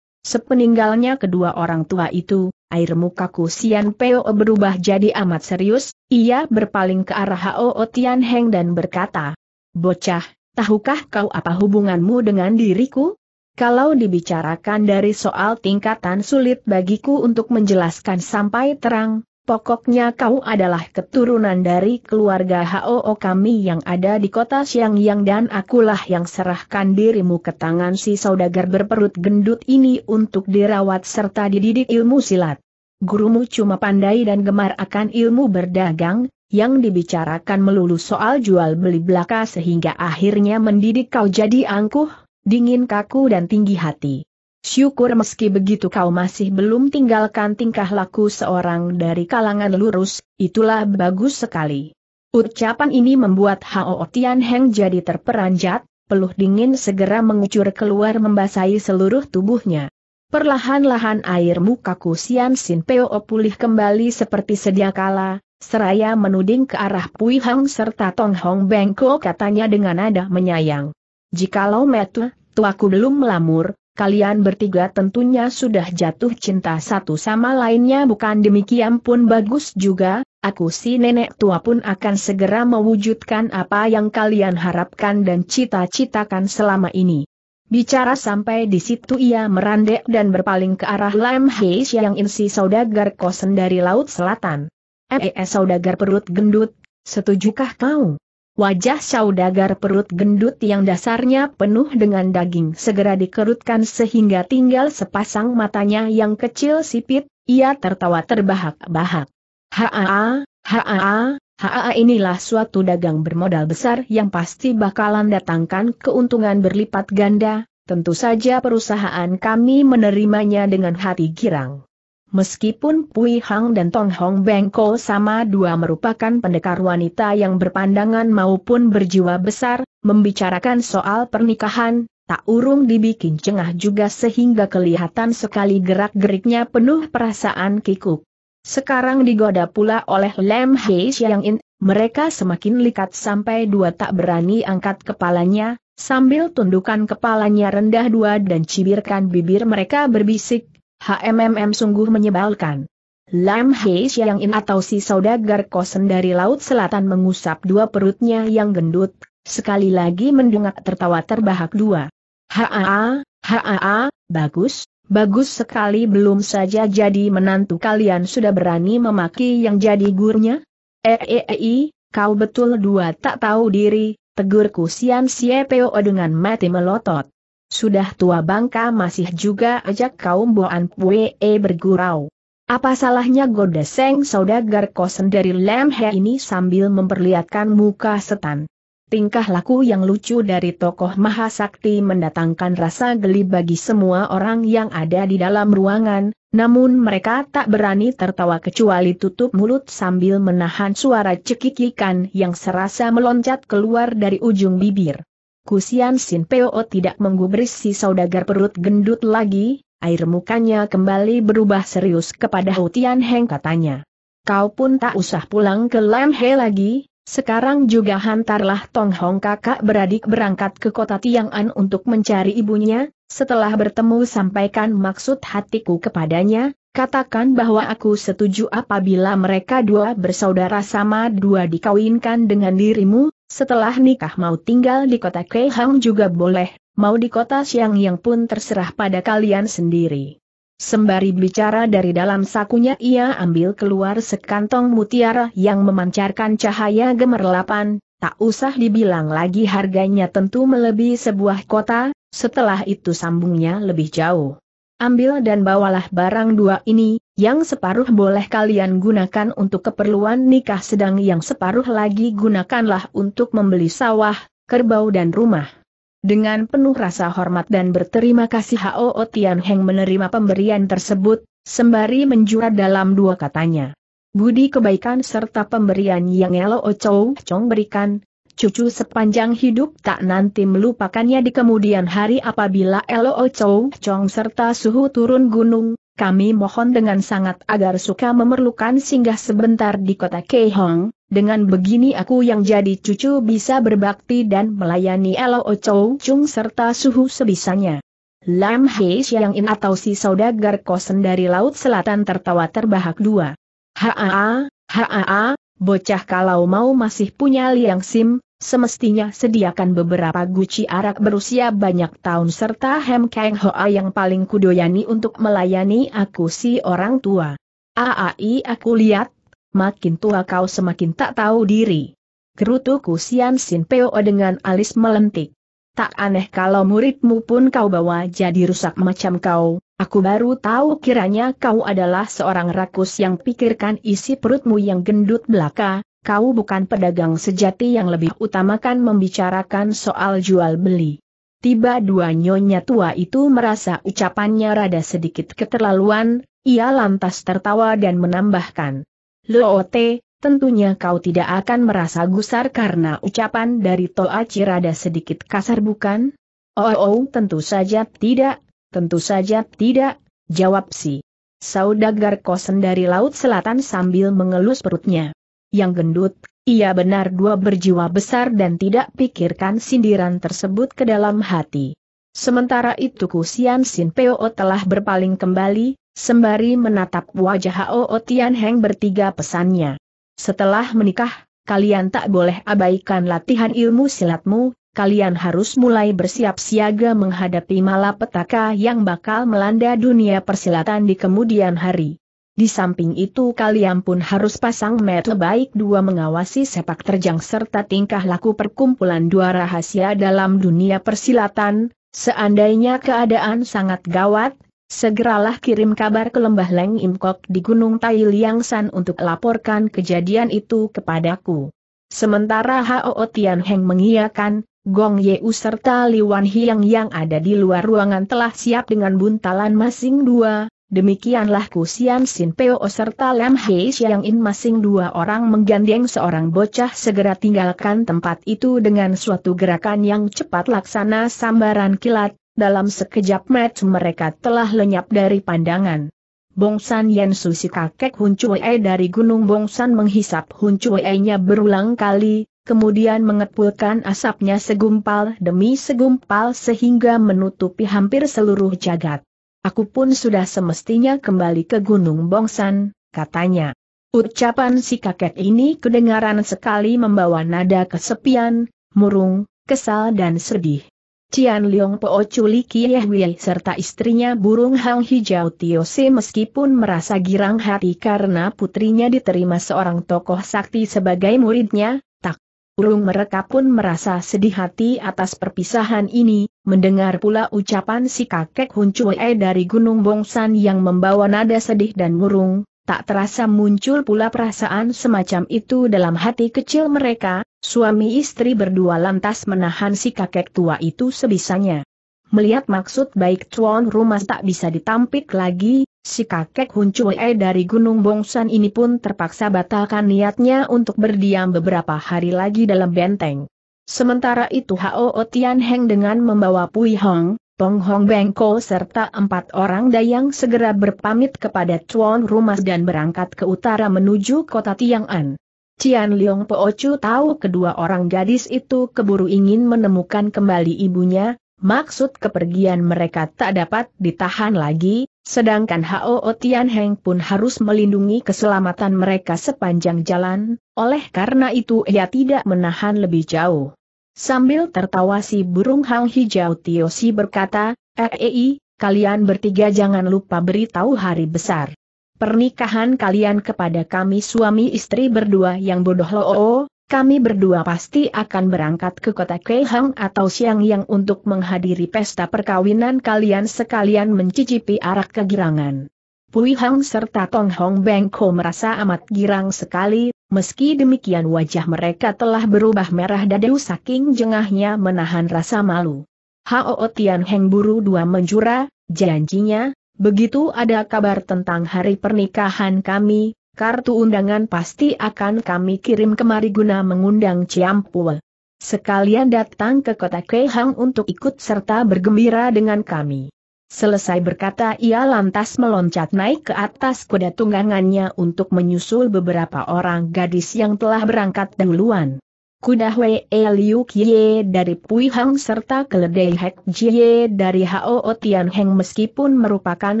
Sepeninggalnya kedua orang tua itu, air mukaku Sian Peo berubah jadi amat serius, ia berpaling ke arah Hao Tian Heng dan berkata, Bocah, tahukah kau apa hubunganmu dengan diriku? Kalau dibicarakan dari soal tingkatan sulit bagiku untuk menjelaskan sampai terang, Pokoknya kau adalah keturunan dari keluarga HOO kami yang ada di kota Siang Yang dan akulah yang serahkan dirimu ke tangan si saudagar berperut gendut ini untuk dirawat serta dididik ilmu silat. Gurumu cuma pandai dan gemar akan ilmu berdagang, yang dibicarakan melulu soal jual beli belaka sehingga akhirnya mendidik kau jadi angkuh, dingin kaku dan tinggi hati. Syukur meski begitu kau masih belum tinggalkan tingkah laku seorang dari kalangan lurus, itulah bagus sekali. Ucapan ini membuat Hao Tian Heng jadi terperanjat, peluh dingin segera mengucur keluar membasahi seluruh tubuhnya. Perlahan-lahan air muka Kusian Sin Peo pulih kembali seperti sedia kala, seraya menuding ke arah Pui Hang serta Tong Hong Bengko katanya dengan nada menyayang. Jikalau metu, tuaku belum melamur, kalian bertiga tentunya sudah jatuh cinta satu sama lainnya bukan demikian pun bagus juga, aku si nenek tua pun akan segera mewujudkan apa yang kalian harapkan dan cita-citakan selama ini. Bicara sampai di situ ia merandek dan berpaling ke arah Lam Heis yang insi saudagar kosen dari Laut Selatan. Eh, eh, eh saudagar perut gendut, setujukah kau? Wajah saudagar perut gendut yang dasarnya penuh dengan daging segera dikerutkan sehingga tinggal sepasang matanya yang kecil sipit, ia tertawa terbahak-bahak. Haa, haa, haa inilah suatu dagang bermodal besar yang pasti bakalan datangkan keuntungan berlipat ganda, tentu saja perusahaan kami menerimanya dengan hati girang. Meskipun Pui Hang dan Tong Hong Bengko sama dua merupakan pendekar wanita yang berpandangan maupun berjiwa besar, membicarakan soal pernikahan, tak urung dibikin cengah juga sehingga kelihatan sekali gerak-geriknya penuh perasaan kikuk. Sekarang digoda pula oleh Lem Hei yang In, mereka semakin likat sampai dua tak berani angkat kepalanya, sambil tundukan kepalanya rendah dua dan cibirkan bibir mereka berbisik, HMMM sungguh menyebalkan. Lam Hei In atau si saudagar kosen dari Laut Selatan mengusap dua perutnya yang gendut, sekali lagi mendengar tertawa terbahak dua. Haa, haa, bagus, bagus sekali belum saja jadi menantu kalian sudah berani memaki yang jadi gurnya? Eei, e, kau betul dua tak tahu diri, tegurku Sian Siepeo dengan mati melotot. Sudah tua bangka masih juga ajak kaum Boan Pue e bergurau. Apa salahnya goda Seng saudagar kosen dari lemhe ini sambil memperlihatkan muka setan. Tingkah laku yang lucu dari tokoh Mahasakti mendatangkan rasa geli bagi semua orang yang ada di dalam ruangan, namun mereka tak berani tertawa kecuali tutup mulut sambil menahan suara cekikikan yang serasa meloncat keluar dari ujung bibir. Kusian Sin Peo tidak menggubris si saudagar perut gendut lagi, air mukanya kembali berubah serius kepada Hu Tian Heng katanya. Kau pun tak usah pulang ke Lam He lagi, sekarang juga hantarlah Tong Hong kakak beradik berangkat ke kota Tiang'an untuk mencari ibunya, setelah bertemu sampaikan maksud hatiku kepadanya, katakan bahwa aku setuju apabila mereka dua bersaudara sama dua dikawinkan dengan dirimu, setelah nikah mau tinggal di kota Keihang juga boleh, mau di kota Siang yang pun terserah pada kalian sendiri. Sembari bicara dari dalam sakunya ia ambil keluar sekantong mutiara yang memancarkan cahaya gemerlapan, tak usah dibilang lagi harganya tentu melebihi sebuah kota, setelah itu sambungnya lebih jauh. Ambil dan bawalah barang dua ini, yang separuh boleh kalian gunakan untuk keperluan nikah sedang yang separuh lagi gunakanlah untuk membeli sawah, kerbau dan rumah. Dengan penuh rasa hormat dan berterima kasih Hao Tian Heng menerima pemberian tersebut, sembari menjurat dalam dua katanya. Budi kebaikan serta pemberian yang Elo Chow Chong berikan, cucu sepanjang hidup tak nanti melupakannya di kemudian hari apabila Lo oh Chow Chong serta suhu turun gunung, kami mohon dengan sangat agar suka memerlukan singgah sebentar di kota Kehong. dengan begini aku yang jadi cucu bisa berbakti dan melayani Lo oh Chow Chong serta suhu sebisanya. Lam Hei Xiang In atau si saudagar kosen dari Laut Selatan tertawa terbahak dua. Haa, haa, bocah kalau mau masih punya liang sim, Semestinya sediakan beberapa guci arak berusia banyak tahun serta Hem Kang Hoa yang paling kudoyani untuk melayani aku si orang tua. Aai aku lihat, makin tua kau semakin tak tahu diri. Kerutu Sian Sin Peo dengan alis melentik. Tak aneh kalau muridmu pun kau bawa jadi rusak macam kau, aku baru tahu kiranya kau adalah seorang rakus yang pikirkan isi perutmu yang gendut belaka, kau bukan pedagang sejati yang lebih utamakan membicarakan soal jual-beli. Tiba dua nyonya tua itu merasa ucapannya rada sedikit keterlaluan, ia lantas tertawa dan menambahkan. Loote, tentunya kau tidak akan merasa gusar karena ucapan dari Toaci rada sedikit kasar bukan? Oh, oh tentu saja tidak, tentu saja tidak, jawab si. Saudagar kosen dari Laut Selatan sambil mengelus perutnya yang gendut, ia benar dua berjiwa besar dan tidak pikirkan sindiran tersebut ke dalam hati. Sementara itu Kusian Sin Peo telah berpaling kembali, sembari menatap wajah Hao Tian Heng bertiga pesannya. Setelah menikah, kalian tak boleh abaikan latihan ilmu silatmu, kalian harus mulai bersiap siaga menghadapi malapetaka yang bakal melanda dunia persilatan di kemudian hari. Di samping itu kalian pun harus pasang mata baik dua mengawasi sepak terjang serta tingkah laku perkumpulan dua rahasia dalam dunia persilatan, seandainya keadaan sangat gawat, segeralah kirim kabar ke lembah Leng Imkok di Gunung Tai Liang San untuk laporkan kejadian itu kepadaku. Sementara Hao Tian Heng mengiakan, Gong Yeu serta Li Wan Hiang yang ada di luar ruangan telah siap dengan buntalan masing dua, Demikianlah Ku Sian Sin Peo serta Lam Hei Siang In masing dua orang menggandeng seorang bocah segera tinggalkan tempat itu dengan suatu gerakan yang cepat laksana sambaran kilat, dalam sekejap match mereka telah lenyap dari pandangan. Bongsan Su Susi kakek Hun Chue dari Gunung Bongsan menghisap Hun Chue-nya berulang kali, kemudian mengepulkan asapnya segumpal demi segumpal sehingga menutupi hampir seluruh jagat. Aku pun sudah semestinya kembali ke Gunung Bongsan, katanya. Ucapan si kakek ini kedengaran sekali membawa nada kesepian, murung, kesal dan sedih. Cian Leong Po Chuli Wei serta istrinya burung Hang Hijau Tio Se meskipun merasa girang hati karena putrinya diterima seorang tokoh sakti sebagai muridnya, tak. Burung mereka pun merasa sedih hati atas perpisahan ini, Mendengar pula ucapan si kakek Hun Chue dari Gunung Bongsan yang membawa nada sedih dan murung, tak terasa muncul pula perasaan semacam itu dalam hati kecil mereka, suami istri berdua lantas menahan si kakek tua itu sebisanya. Melihat maksud baik tuan rumah tak bisa ditampik lagi, si kakek Hun Chue dari Gunung Bongsan ini pun terpaksa batalkan niatnya untuk berdiam beberapa hari lagi dalam benteng. Sementara itu Hao Tian Heng dengan membawa Pui Hong, Tong Hong Bengko serta empat orang dayang segera berpamit kepada Chuan Rumah dan berangkat ke utara menuju kota Tiang'an. Cian Liong Chu tahu kedua orang gadis itu keburu ingin menemukan kembali ibunya, maksud kepergian mereka tak dapat ditahan lagi, sedangkan Hao Tian Heng pun harus melindungi keselamatan mereka sepanjang jalan, oleh karena itu ia tidak menahan lebih jauh. Sambil tertawa si burung hang hijau Tio Tiosi berkata, Ei, eh, eh, kalian bertiga jangan lupa beritahu hari besar. Pernikahan kalian kepada kami suami istri berdua yang bodoh loo, oh, kami berdua pasti akan berangkat ke kota Kehang atau Siang Yang untuk menghadiri pesta perkawinan kalian sekalian mencicipi arak kegirangan. Pui Hang serta Tong Hong Bengko merasa amat girang sekali, Meski demikian wajah mereka telah berubah merah dadu saking jengahnya menahan rasa malu. Hao Tian Heng buru dua menjura, janjinya, begitu ada kabar tentang hari pernikahan kami, kartu undangan pasti akan kami kirim kemari guna mengundang Ciampul. Sekalian datang ke kota Kehang untuk ikut serta bergembira dengan kami. Selesai berkata ia lantas meloncat naik ke atas kuda tunggangannya untuk menyusul beberapa orang gadis yang telah berangkat duluan. Kuda Wei Liu Kie dari Pui Hang serta keledai Hek Jie dari Hao Tian Heng meskipun merupakan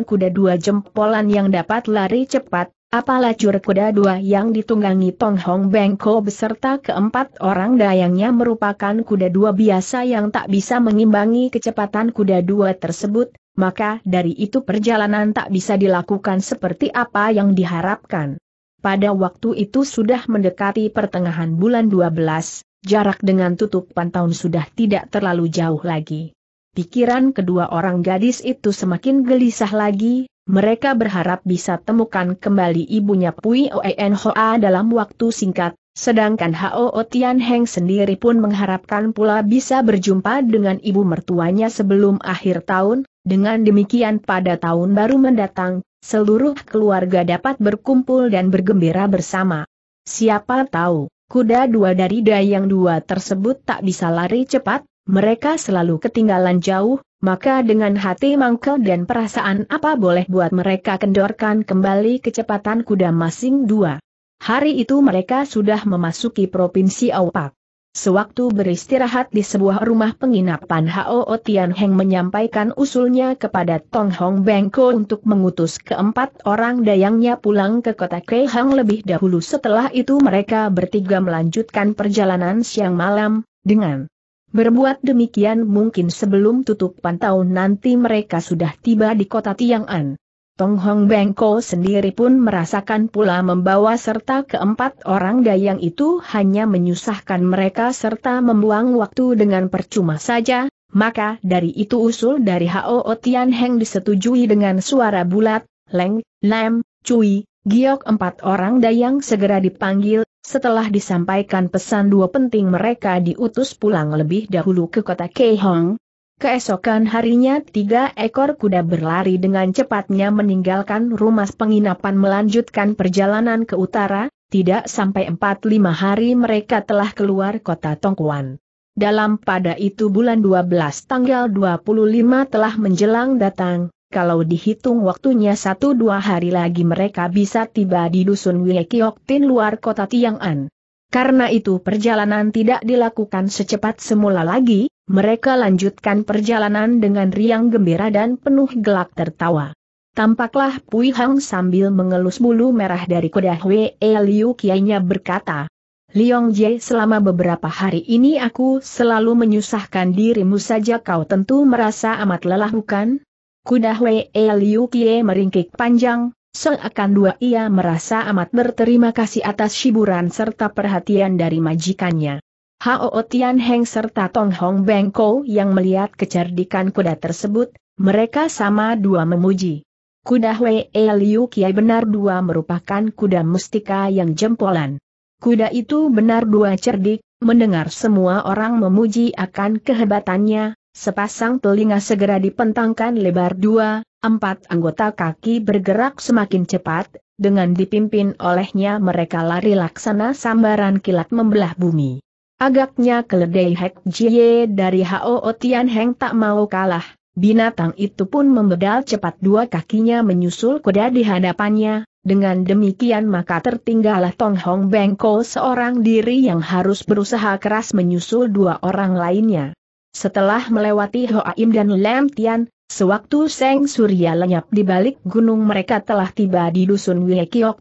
kuda dua jempolan yang dapat lari cepat, apalah cur kuda dua yang ditunggangi Tong Hong Bengko beserta keempat orang dayangnya merupakan kuda dua biasa yang tak bisa mengimbangi kecepatan kuda dua tersebut, maka dari itu perjalanan tak bisa dilakukan seperti apa yang diharapkan. Pada waktu itu sudah mendekati pertengahan bulan 12, jarak dengan tutup pantauan sudah tidak terlalu jauh lagi. Pikiran kedua orang gadis itu semakin gelisah lagi, mereka berharap bisa temukan kembali ibunya Pui Oen Hoa dalam waktu singkat, sedangkan Hao Tian Heng sendiri pun mengharapkan pula bisa berjumpa dengan ibu mertuanya sebelum akhir tahun, dengan demikian pada tahun baru mendatang, seluruh keluarga dapat berkumpul dan bergembira bersama. Siapa tahu, kuda dua dari dayang dua tersebut tak bisa lari cepat, mereka selalu ketinggalan jauh, maka dengan hati mangkel dan perasaan apa boleh buat mereka kendorkan kembali kecepatan kuda masing dua. Hari itu mereka sudah memasuki provinsi Aupak. Sewaktu beristirahat di sebuah rumah penginapan Hao Tian Heng menyampaikan usulnya kepada Tong Hong Bengko untuk mengutus keempat orang dayangnya pulang ke kota Keihang lebih dahulu setelah itu mereka bertiga melanjutkan perjalanan siang malam, dengan berbuat demikian mungkin sebelum tutup pantau nanti mereka sudah tiba di kota Tiang'an. Tong Hong Bengko sendiri pun merasakan pula membawa serta keempat orang dayang itu hanya menyusahkan mereka serta membuang waktu dengan percuma saja, maka dari itu usul dari Hao Tian Heng disetujui dengan suara bulat, Leng, Lam, Cui, Giok empat orang dayang segera dipanggil, setelah disampaikan pesan dua penting mereka diutus pulang lebih dahulu ke kota Keihong, Keesokan harinya tiga ekor kuda berlari dengan cepatnya meninggalkan rumah penginapan melanjutkan perjalanan ke utara, tidak sampai empat lima hari mereka telah keluar kota Tongkuan. Dalam pada itu bulan 12 tanggal 25 telah menjelang datang, kalau dihitung waktunya satu dua hari lagi mereka bisa tiba di dusun Wiekioktin luar kota Tiang'an. Karena itu perjalanan tidak dilakukan secepat semula lagi, mereka lanjutkan perjalanan dengan riang gembira dan penuh gelak tertawa. Tampaklah Pui Hang sambil mengelus bulu merah dari kuda Hwee Liu kianya berkata, Liong Jie selama beberapa hari ini aku selalu menyusahkan dirimu saja kau tentu merasa amat lelah bukan? Kuda Hwee Liu Kie meringkik panjang, seakan dua ia merasa amat berterima kasih atas hiburan serta perhatian dari majikannya. Hao Tian Heng serta Tong Hong Bengko yang melihat kecerdikan kuda tersebut, mereka sama dua memuji. Kuda Wei e Liu Kiai benar dua merupakan kuda mustika yang jempolan. Kuda itu benar dua cerdik, mendengar semua orang memuji akan kehebatannya, sepasang telinga segera dipentangkan lebar dua, empat anggota kaki bergerak semakin cepat, dengan dipimpin olehnya mereka lari laksana sambaran kilat membelah bumi. Agaknya keledai Hek Jie dari Hao Tian Heng tak mau kalah, binatang itu pun membedal cepat dua kakinya menyusul kuda di hadapannya, dengan demikian maka tertinggallah Tong Hong Bengko seorang diri yang harus berusaha keras menyusul dua orang lainnya. Setelah melewati Hoaim dan Lam Tian, Sewaktu Seng Surya lenyap di balik gunung mereka telah tiba di dusun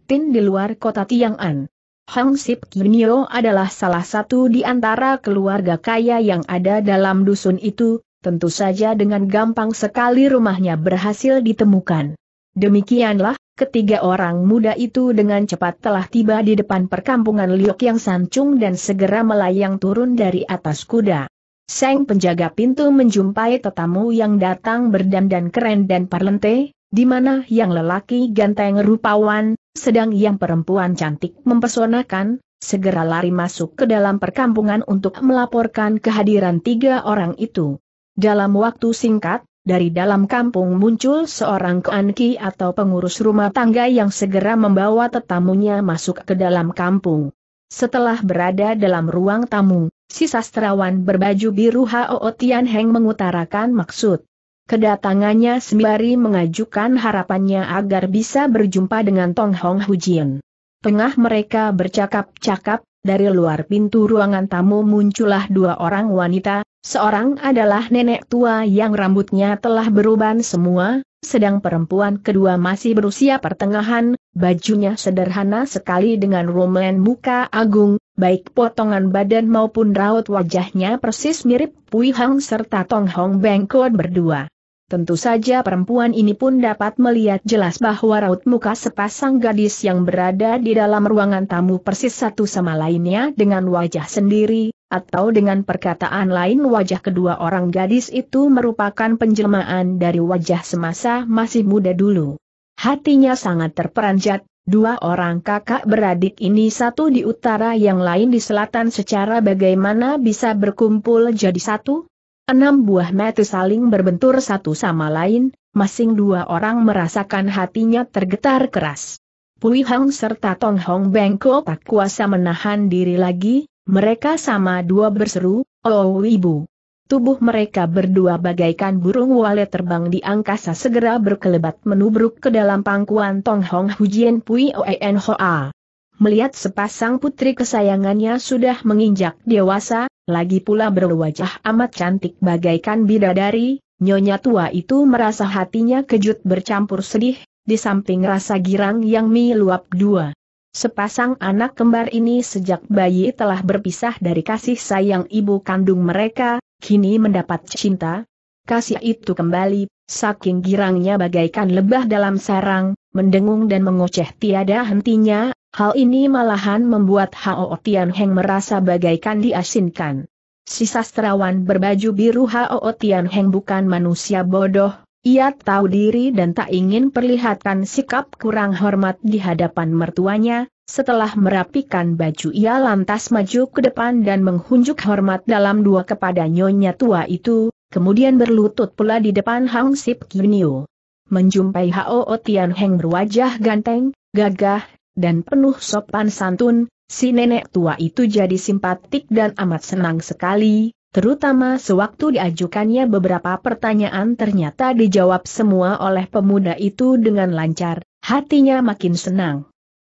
Tin di luar kota Tiang'an. Hang Sip Kinyo adalah salah satu di antara keluarga kaya yang ada dalam dusun itu, tentu saja dengan gampang sekali rumahnya berhasil ditemukan. Demikianlah, ketiga orang muda itu dengan cepat telah tiba di depan perkampungan Liok yang sancung dan segera melayang turun dari atas kuda. Seng penjaga pintu menjumpai tetamu yang datang berdandan keren dan parlente, di mana yang lelaki ganteng rupawan, sedang yang perempuan cantik mempesonakan, segera lari masuk ke dalam perkampungan untuk melaporkan kehadiran tiga orang itu. Dalam waktu singkat, dari dalam kampung muncul seorang keanki atau pengurus rumah tangga yang segera membawa tetamunya masuk ke dalam kampung. Setelah berada dalam ruang tamu, si sastrawan berbaju biru Hao Tian Heng mengutarakan maksud Kedatangannya sembari mengajukan harapannya agar bisa berjumpa dengan Tong Hong Hujian. Tengah mereka bercakap-cakap, dari luar pintu ruangan tamu muncullah dua orang wanita, seorang adalah nenek tua yang rambutnya telah beruban semua, sedang perempuan kedua masih berusia pertengahan, bajunya sederhana sekali dengan rumen muka agung, baik potongan badan maupun raut wajahnya persis mirip Pui Hang serta Tong Hong Bengkot berdua. Tentu saja perempuan ini pun dapat melihat jelas bahwa raut muka sepasang gadis yang berada di dalam ruangan tamu persis satu sama lainnya dengan wajah sendiri, atau dengan perkataan lain wajah kedua orang gadis itu merupakan penjelmaan dari wajah semasa masih muda dulu. Hatinya sangat terperanjat, dua orang kakak beradik ini satu di utara yang lain di selatan secara bagaimana bisa berkumpul jadi satu? Enam buah mata saling berbentur satu sama lain, masing dua orang merasakan hatinya tergetar keras. Pui Hang serta Tong Hong Bengko tak kuasa menahan diri lagi, mereka sama dua berseru, Oh Ibu. Tubuh mereka berdua bagaikan burung walet terbang di angkasa segera berkelebat menubruk ke dalam pangkuan Tong Hong Hujian Pui Oen Hoa. Melihat sepasang putri kesayangannya sudah menginjak dewasa, lagi pula berwajah amat cantik bagaikan bidadari, nyonya tua itu merasa hatinya kejut bercampur sedih, di samping rasa girang yang meluap dua. Sepasang anak kembar ini sejak bayi telah berpisah dari kasih sayang ibu kandung mereka, kini mendapat cinta. Kasih itu kembali, saking girangnya bagaikan lebah dalam sarang, mendengung dan mengoceh tiada hentinya, hal ini malahan membuat Hao Tian Heng merasa bagaikan diasinkan. Si sastrawan berbaju biru Hao Tian Heng bukan manusia bodoh, ia tahu diri dan tak ingin perlihatkan sikap kurang hormat di hadapan mertuanya, setelah merapikan baju ia lantas maju ke depan dan menghunjuk hormat dalam dua kepada nyonya tua itu, kemudian berlutut pula di depan Hang Sip Kinyo menjumpai Hao Tian Heng berwajah ganteng, gagah, dan penuh sopan santun, si nenek tua itu jadi simpatik dan amat senang sekali, terutama sewaktu diajukannya beberapa pertanyaan ternyata dijawab semua oleh pemuda itu dengan lancar, hatinya makin senang.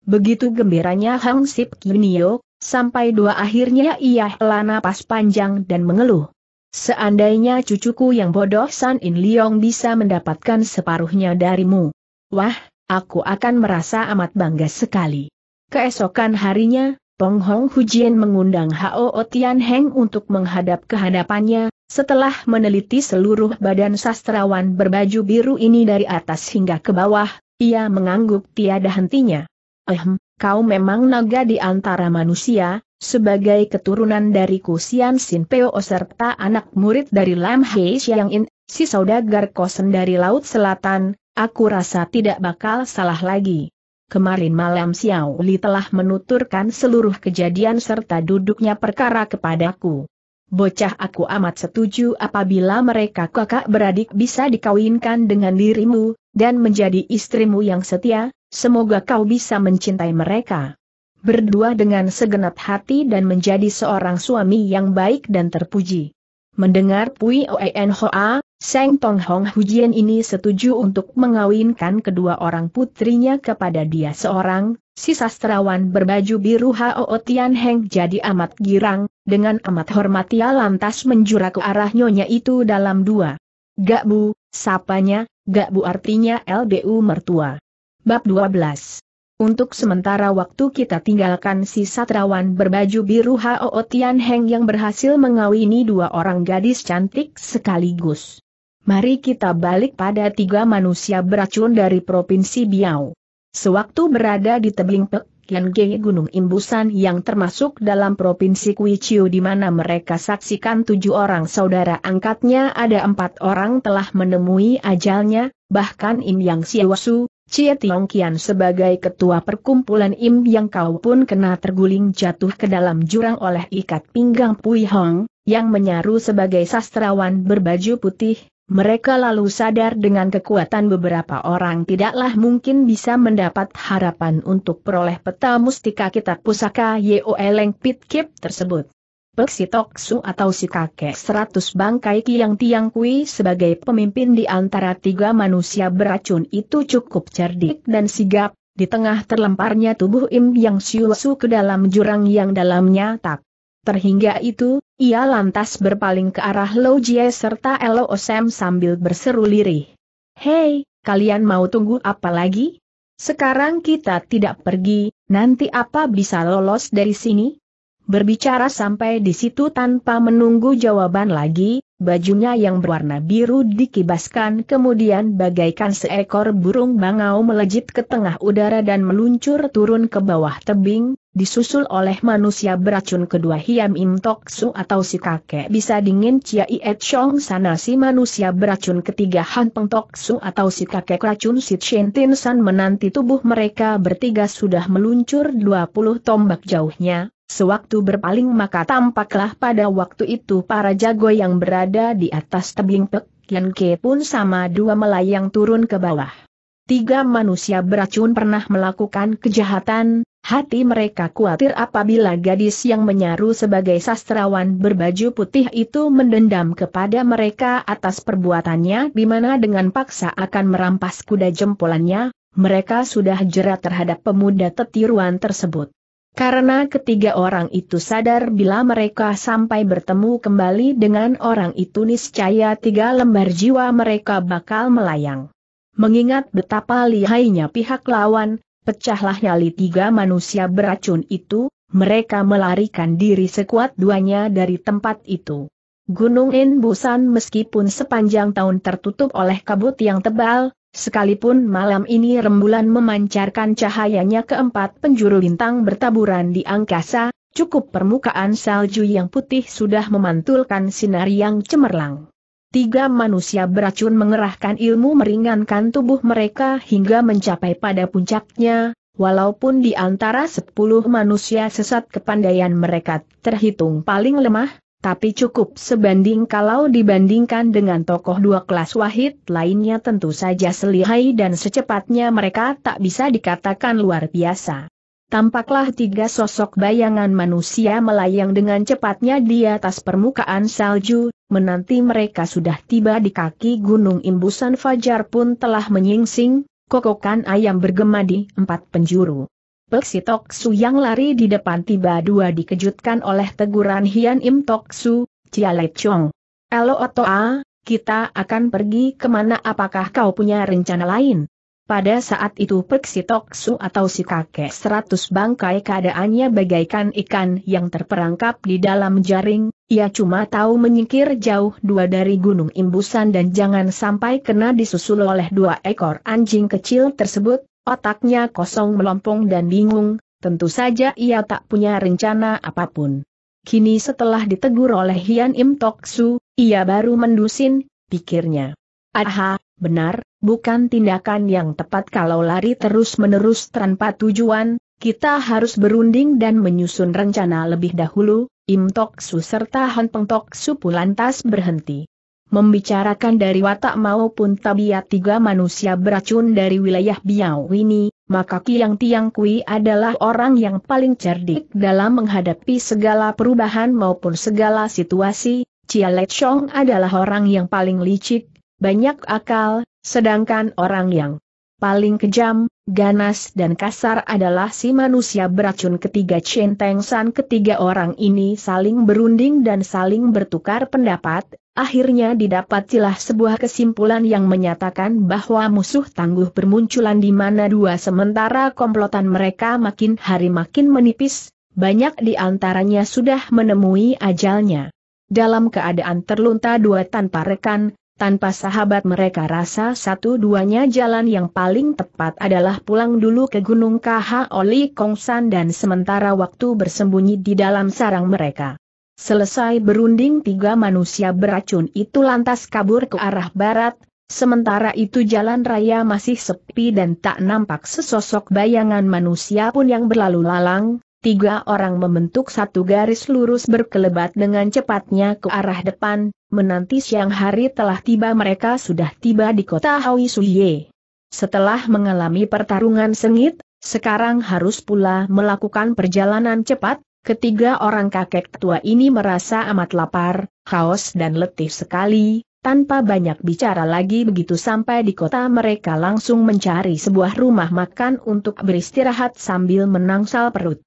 Begitu gembiranya Hang Sip Kinio, sampai dua akhirnya ia hela napas panjang dan mengeluh. Seandainya cucuku yang bodoh San In Liong bisa mendapatkan separuhnya darimu. Wah, aku akan merasa amat bangga sekali. Keesokan harinya, Peng Hong Hujian mengundang Hao Tian Heng untuk menghadap ke hadapannya, setelah meneliti seluruh badan sastrawan berbaju biru ini dari atas hingga ke bawah, ia mengangguk tiada hentinya. Ehem, kau memang naga di antara manusia, sebagai keturunan dari Kusian Sin Peo serta anak murid dari Lam Hei Xiang In, si saudagar kosen dari Laut Selatan, aku rasa tidak bakal salah lagi. Kemarin malam Xiao Li telah menuturkan seluruh kejadian serta duduknya perkara kepadaku. Bocah aku amat setuju apabila mereka kakak beradik bisa dikawinkan dengan dirimu, dan menjadi istrimu yang setia, semoga kau bisa mencintai mereka. Berdua dengan segenap hati dan menjadi seorang suami yang baik dan terpuji. Mendengar Pui Oen Hoa, Seng Tong Hong Hujian ini setuju untuk mengawinkan kedua orang putrinya kepada dia seorang, si sastrawan berbaju biru Hao Tian Heng jadi amat girang, dengan amat hormat ia lantas menjura ke arah nyonya itu dalam dua. Gak bu, sapanya, Gak bu artinya LBU mertua. Bab 12. Untuk sementara waktu kita tinggalkan si satrawan berbaju biru Hao Tian Heng yang berhasil mengawini dua orang gadis cantik sekaligus. Mari kita balik pada tiga manusia beracun dari Provinsi Biau. Sewaktu berada di tebing pek, Ge Gunung Imbusan yang termasuk dalam Provinsi Kuiciu di mana mereka saksikan tujuh orang saudara angkatnya ada empat orang telah menemui ajalnya, bahkan Im Yang Siwasu, Cie Tiong Kian sebagai ketua perkumpulan Im Yang Kau pun kena terguling jatuh ke dalam jurang oleh ikat pinggang Pui Hong, yang menyaru sebagai sastrawan berbaju putih, mereka lalu sadar dengan kekuatan beberapa orang tidaklah mungkin bisa mendapat harapan untuk peroleh peta mustika kitab pusaka YOELeng Pitkip tersebut. Peksitoksu atau si kakek seratus bangkai Kiang Tiang Kui sebagai pemimpin di antara tiga manusia beracun itu cukup cerdik dan sigap, di tengah terlemparnya tubuh Im Yang Siu Su ke dalam jurang yang dalamnya tak Terhingga itu, ia lantas berpaling ke arah Lo Jie serta Lo Osem sambil berseru lirih. Hei, kalian mau tunggu apa lagi? Sekarang kita tidak pergi, nanti apa bisa lolos dari sini? Berbicara sampai di situ tanpa menunggu jawaban lagi, bajunya yang berwarna biru dikibaskan kemudian bagaikan seekor burung bangau melejit ke tengah udara dan meluncur turun ke bawah tebing, disusul oleh manusia beracun kedua Hiam Im Tok Su atau si kakek bisa dingin Chia Iet Chong sana si manusia beracun ketiga Han Peng Tok Su atau si kakek racun Si Chen Tin San menanti tubuh mereka bertiga sudah meluncur 20 tombak jauhnya, sewaktu berpaling maka tampaklah pada waktu itu para jago yang berada di atas tebing Pek Yan Ke pun sama dua melayang turun ke bawah. Tiga manusia beracun pernah melakukan kejahatan, Hati mereka khawatir apabila gadis yang menyaru sebagai sastrawan berbaju putih itu mendendam kepada mereka atas perbuatannya di mana dengan paksa akan merampas kuda jempolannya, mereka sudah jerat terhadap pemuda tetiruan tersebut. Karena ketiga orang itu sadar bila mereka sampai bertemu kembali dengan orang itu niscaya tiga lembar jiwa mereka bakal melayang. Mengingat betapa lihainya pihak lawan, pecahlah nyali tiga manusia beracun itu, mereka melarikan diri sekuat duanya dari tempat itu. Gunung In Busan meskipun sepanjang tahun tertutup oleh kabut yang tebal, sekalipun malam ini rembulan memancarkan cahayanya keempat penjuru bintang bertaburan di angkasa, cukup permukaan salju yang putih sudah memantulkan sinar yang cemerlang. Tiga manusia beracun mengerahkan ilmu meringankan tubuh mereka hingga mencapai pada puncaknya, walaupun di antara sepuluh manusia sesat kepandaian mereka terhitung paling lemah, tapi cukup sebanding kalau dibandingkan dengan tokoh dua kelas wahid lainnya tentu saja selihai dan secepatnya mereka tak bisa dikatakan luar biasa tampaklah tiga sosok bayangan manusia melayang dengan cepatnya di atas permukaan salju, menanti mereka sudah tiba di kaki gunung imbusan fajar pun telah menyingsing, kokokan ayam bergema di empat penjuru. Peksi Toksu yang lari di depan tiba dua dikejutkan oleh teguran Hian Im Toksu, Cialet Chong. Elo Otoa, kita akan pergi kemana apakah kau punya rencana lain? Pada saat itu Peksitoksu atau si kakek seratus bangkai keadaannya bagaikan ikan yang terperangkap di dalam jaring, ia cuma tahu menyingkir jauh dua dari gunung imbusan dan jangan sampai kena disusul oleh dua ekor anjing kecil tersebut, otaknya kosong melompong dan bingung, tentu saja ia tak punya rencana apapun. Kini setelah ditegur oleh Hian Im Toksu, ia baru mendusin, pikirnya. Aha, benar, Bukan tindakan yang tepat kalau lari terus-menerus tanpa tujuan, kita harus berunding dan menyusun rencana lebih dahulu, Im Tok Su serta Han Peng Tok Su lantas berhenti. Membicarakan dari watak maupun tabiat tiga manusia beracun dari wilayah Biau ini, maka Kiang Tiang Kui adalah orang yang paling cerdik dalam menghadapi segala perubahan maupun segala situasi, Chia Let Chong adalah orang yang paling licik, banyak akal, Sedangkan orang yang paling kejam, ganas dan kasar adalah si manusia beracun ketiga centeng san ketiga orang ini saling berunding dan saling bertukar pendapat, akhirnya didapatilah sebuah kesimpulan yang menyatakan bahwa musuh tangguh bermunculan di mana dua sementara komplotan mereka makin hari makin menipis, banyak di antaranya sudah menemui ajalnya. Dalam keadaan terlunta dua tanpa rekan, tanpa sahabat mereka rasa satu-duanya jalan yang paling tepat adalah pulang dulu ke Gunung KH Oli Kongsan dan sementara waktu bersembunyi di dalam sarang mereka. Selesai berunding tiga manusia beracun itu lantas kabur ke arah barat, sementara itu jalan raya masih sepi dan tak nampak sesosok bayangan manusia pun yang berlalu lalang, tiga orang membentuk satu garis lurus berkelebat dengan cepatnya ke arah depan, menanti siang hari telah tiba mereka sudah tiba di kota Hawi Suye. Setelah mengalami pertarungan sengit, sekarang harus pula melakukan perjalanan cepat, ketiga orang kakek tua ini merasa amat lapar, haus dan letih sekali, tanpa banyak bicara lagi begitu sampai di kota mereka langsung mencari sebuah rumah makan untuk beristirahat sambil menangsal perut.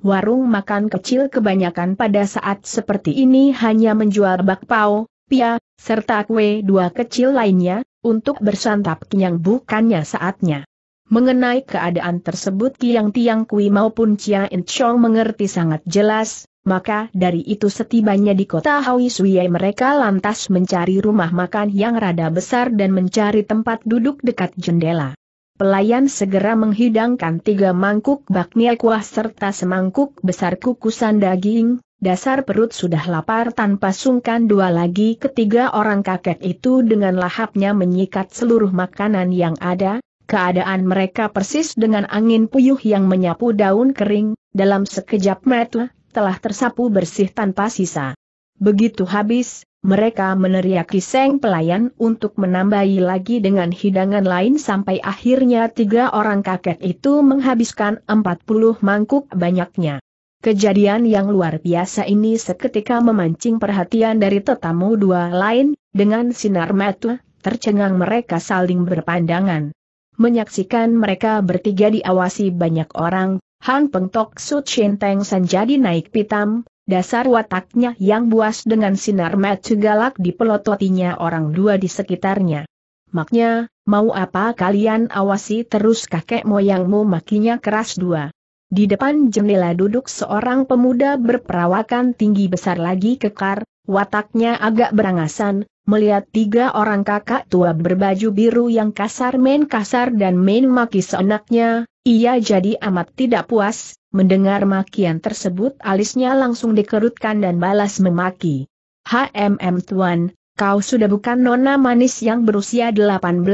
Warung makan kecil kebanyakan pada saat seperti ini hanya menjual bakpao, pia, serta kue dua kecil lainnya, untuk bersantap kenyang bukannya saatnya. Mengenai keadaan tersebut kiyang tiang kui maupun Chia In Chong mengerti sangat jelas, maka dari itu setibanya di kota Hawi Suye mereka lantas mencari rumah makan yang rada besar dan mencari tempat duduk dekat jendela pelayan segera menghidangkan tiga mangkuk bakmi kuah serta semangkuk besar kukusan daging, dasar perut sudah lapar tanpa sungkan dua lagi ketiga orang kakek itu dengan lahapnya menyikat seluruh makanan yang ada, keadaan mereka persis dengan angin puyuh yang menyapu daun kering, dalam sekejap mata, telah tersapu bersih tanpa sisa. Begitu habis, mereka meneriaki Seng pelayan untuk menambahi lagi dengan hidangan lain sampai akhirnya tiga orang kakek itu menghabiskan empat puluh mangkuk banyaknya. Kejadian yang luar biasa ini seketika memancing perhatian dari tetamu dua lain, dengan sinar mata, tercengang mereka saling berpandangan. Menyaksikan mereka bertiga diawasi banyak orang, Han Peng Tok Su Chin Teng naik pitam, dasar wataknya yang buas dengan sinar mata galak di pelototinya orang dua di sekitarnya. Maknya, mau apa kalian awasi terus kakek moyangmu makinya keras dua. Di depan jendela duduk seorang pemuda berperawakan tinggi besar lagi kekar, wataknya agak berangasan, melihat tiga orang kakak tua berbaju biru yang kasar main kasar dan main maki seenaknya, ia jadi amat tidak puas, Mendengar makian tersebut alisnya langsung dikerutkan dan balas memaki. HMM Tuan, kau sudah bukan nona manis yang berusia 18,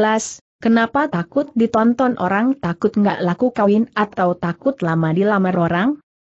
kenapa takut ditonton orang takut nggak laku kawin atau takut lama dilamar orang?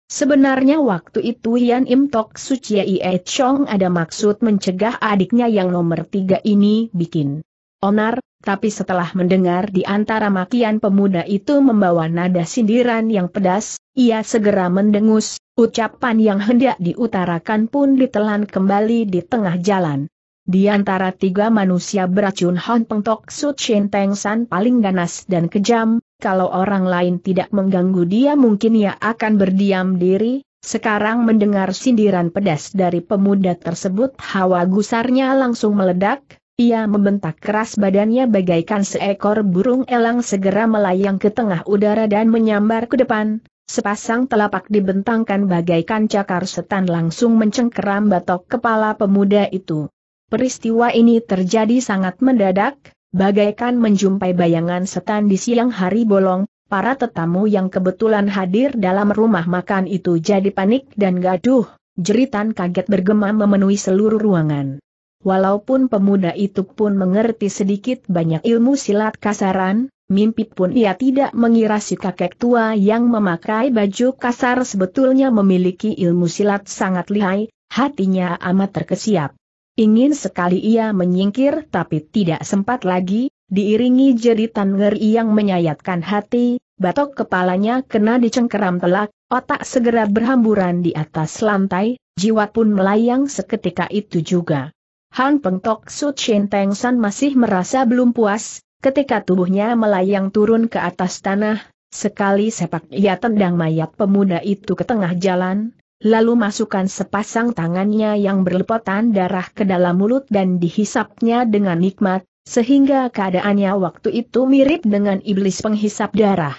Sebenarnya waktu itu Yan Im Tok Suci Ie Chong ada maksud mencegah adiknya yang nomor tiga ini bikin onar, tapi setelah mendengar di antara makian pemuda itu membawa nada sindiran yang pedas, ia segera mendengus, ucapan yang hendak diutarakan pun ditelan kembali di tengah jalan. Di antara tiga manusia beracun Hon Peng Tok Su Chin Teng San paling ganas dan kejam, kalau orang lain tidak mengganggu dia mungkin ia akan berdiam diri, sekarang mendengar sindiran pedas dari pemuda tersebut hawa gusarnya langsung meledak, ia membentak keras badannya bagaikan seekor burung elang segera melayang ke tengah udara dan menyambar ke depan, sepasang telapak dibentangkan bagaikan cakar setan langsung mencengkeram batok kepala pemuda itu. Peristiwa ini terjadi sangat mendadak, bagaikan menjumpai bayangan setan di siang hari bolong, para tetamu yang kebetulan hadir dalam rumah makan itu jadi panik dan gaduh, jeritan kaget bergema memenuhi seluruh ruangan. Walaupun pemuda itu pun mengerti sedikit banyak ilmu silat kasaran, mimpi pun ia tidak mengira si kakek tua yang memakai baju kasar sebetulnya memiliki ilmu silat sangat lihai, hatinya amat terkesiap. Ingin sekali ia menyingkir tapi tidak sempat lagi, diiringi jeritan ngeri yang menyayatkan hati, batok kepalanya kena dicengkeram telak, otak segera berhamburan di atas lantai, jiwa pun melayang seketika itu juga. Han Peng Tok Su Chin Teng San masih merasa belum puas, ketika tubuhnya melayang turun ke atas tanah, sekali sepak ia tendang mayat pemuda itu ke tengah jalan, lalu masukkan sepasang tangannya yang berlepotan darah ke dalam mulut dan dihisapnya dengan nikmat, sehingga keadaannya waktu itu mirip dengan iblis penghisap darah.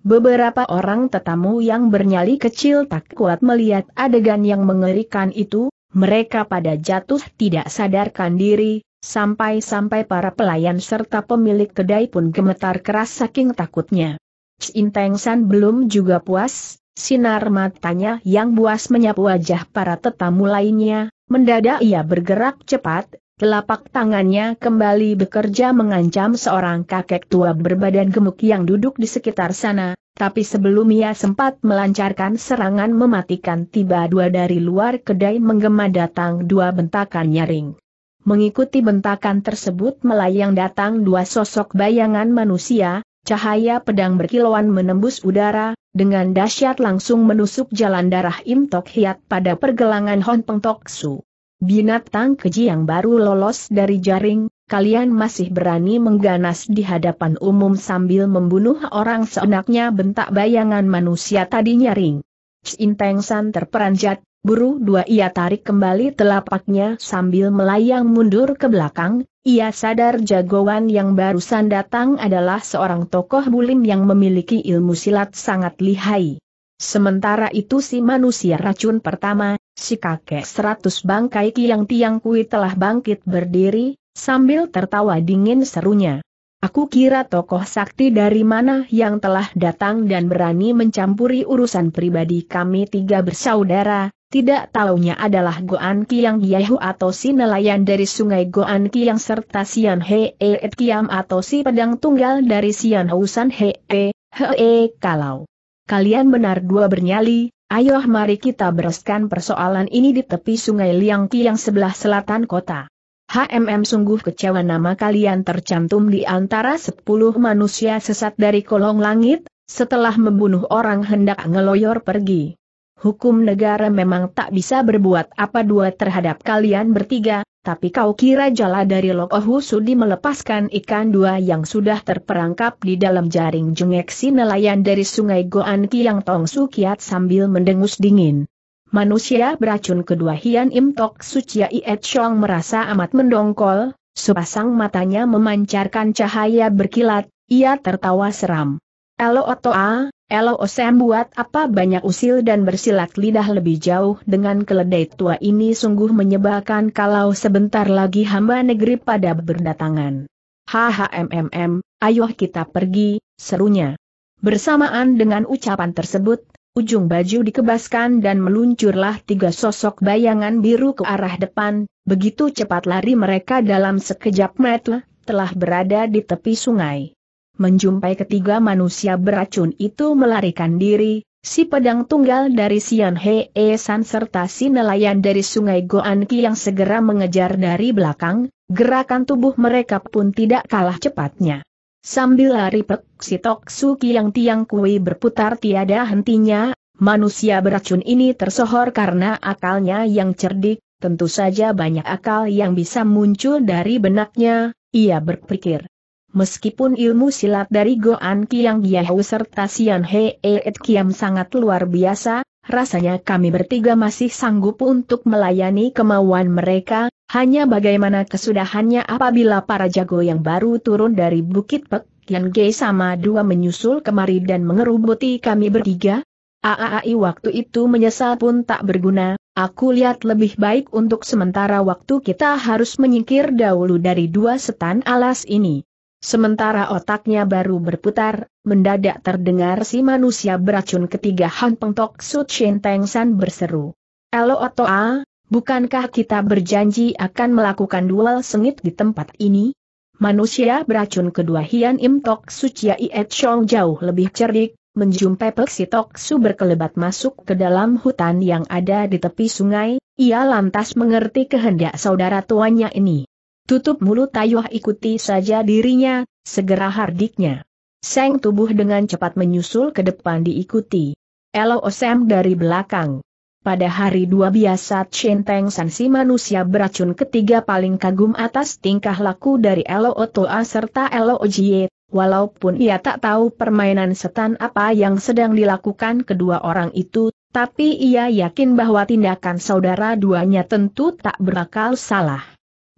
Beberapa orang tetamu yang bernyali kecil tak kuat melihat adegan yang mengerikan itu, mereka pada jatuh tidak sadarkan diri, sampai-sampai para pelayan serta pemilik kedai pun gemetar keras saking takutnya. Cinteng San belum juga puas, sinar matanya yang buas menyapu wajah para tetamu lainnya, mendadak ia bergerak cepat, telapak tangannya kembali bekerja mengancam seorang kakek tua berbadan gemuk yang duduk di sekitar sana, tapi sebelum ia sempat melancarkan serangan mematikan tiba dua dari luar kedai menggema datang dua bentakan nyaring. Mengikuti bentakan tersebut melayang datang dua sosok bayangan manusia, cahaya pedang berkilauan menembus udara, dengan dahsyat langsung menusuk jalan darah Im Tok Hiat pada pergelangan Hon Peng Tok Su. Binatang keji yang baru lolos dari jaring, kalian masih berani mengganas di hadapan umum sambil membunuh orang seenaknya bentak bayangan manusia tadi nyaring. Cinteng San terperanjat, buru dua ia tarik kembali telapaknya sambil melayang mundur ke belakang, ia sadar jagoan yang barusan datang adalah seorang tokoh bulim yang memiliki ilmu silat sangat lihai. Sementara itu si manusia racun pertama, si kakek seratus bangkai kiyang tiang kui telah bangkit berdiri, Sambil tertawa dingin serunya. Aku kira tokoh sakti dari mana yang telah datang dan berani mencampuri urusan pribadi kami tiga bersaudara, tidak taunya adalah Goan Kiang Yehu atau si nelayan dari sungai Goan Kiang serta Sian Hee Kiam atau si pedang tunggal dari Sian Hausan Hee Hee -he e, e kalau. Kalian benar dua bernyali, ayo mari kita bereskan persoalan ini di tepi sungai Liang Kiang sebelah selatan kota. HMM sungguh kecewa nama kalian tercantum di antara sepuluh manusia sesat dari kolong langit, setelah membunuh orang hendak ngeloyor pergi. Hukum negara memang tak bisa berbuat apa dua terhadap kalian bertiga, tapi kau kira jala dari Lokohu Sudi melepaskan ikan dua yang sudah terperangkap di dalam jaring jungeksi nelayan dari sungai Goan Kiang Tong Sukiat sambil mendengus dingin. Manusia beracun kedua Hian Im Tok Sucia Iet Chong merasa amat mendongkol, sepasang matanya memancarkan cahaya berkilat, ia tertawa seram. Elo Otoa, Elo Osem buat apa banyak usil dan bersilat lidah lebih jauh dengan keledai tua ini sungguh menyebalkan kalau sebentar lagi hamba negeri pada berdatangan. HHMMM, ayo kita pergi, serunya. Bersamaan dengan ucapan tersebut, Ujung baju dikebaskan dan meluncurlah tiga sosok bayangan biru ke arah depan, begitu cepat lari mereka dalam sekejap mata, telah berada di tepi sungai. Menjumpai ketiga manusia beracun itu melarikan diri, si pedang tunggal dari Sian Hee San serta si nelayan dari sungai Goanki yang segera mengejar dari belakang, gerakan tubuh mereka pun tidak kalah cepatnya. Sambil lari pek, si Tok Su yang tiang kui berputar tiada hentinya, manusia beracun ini tersohor karena akalnya yang cerdik, tentu saja banyak akal yang bisa muncul dari benaknya, ia berpikir. Meskipun ilmu silat dari Goan Kiang Yahoo serta Sian Hee Et Kiam sangat luar biasa, rasanya kami bertiga masih sanggup untuk melayani kemauan mereka, hanya bagaimana kesudahannya apabila para jago yang baru turun dari Bukit Pek, Yan Ge sama dua menyusul kemari dan mengerubuti kami bertiga? Aaai, waktu itu menyesal pun tak berguna, aku lihat lebih baik untuk sementara waktu kita harus menyingkir dahulu dari dua setan alas ini. Sementara otaknya baru berputar, mendadak terdengar si manusia beracun ketiga Han Pengtok Su Chin Teng San berseru. Elo a?" Bukankah kita berjanji akan melakukan duel sengit di tempat ini? Manusia beracun kedua Hian Im Tok Sucia Iet Chong jauh lebih cerdik, menjumpai Peksi Tok Su berkelebat masuk ke dalam hutan yang ada di tepi sungai, ia lantas mengerti kehendak saudara tuanya ini. Tutup mulut Tayuh ikuti saja dirinya, segera hardiknya. Seng tubuh dengan cepat menyusul ke depan diikuti. Elo Osem dari belakang. Pada hari dua biasa Chen Teng San si manusia beracun ketiga paling kagum atas tingkah laku dari Elo Otoa serta Elo Ojie, walaupun ia tak tahu permainan setan apa yang sedang dilakukan kedua orang itu, tapi ia yakin bahwa tindakan saudara duanya tentu tak berakal salah.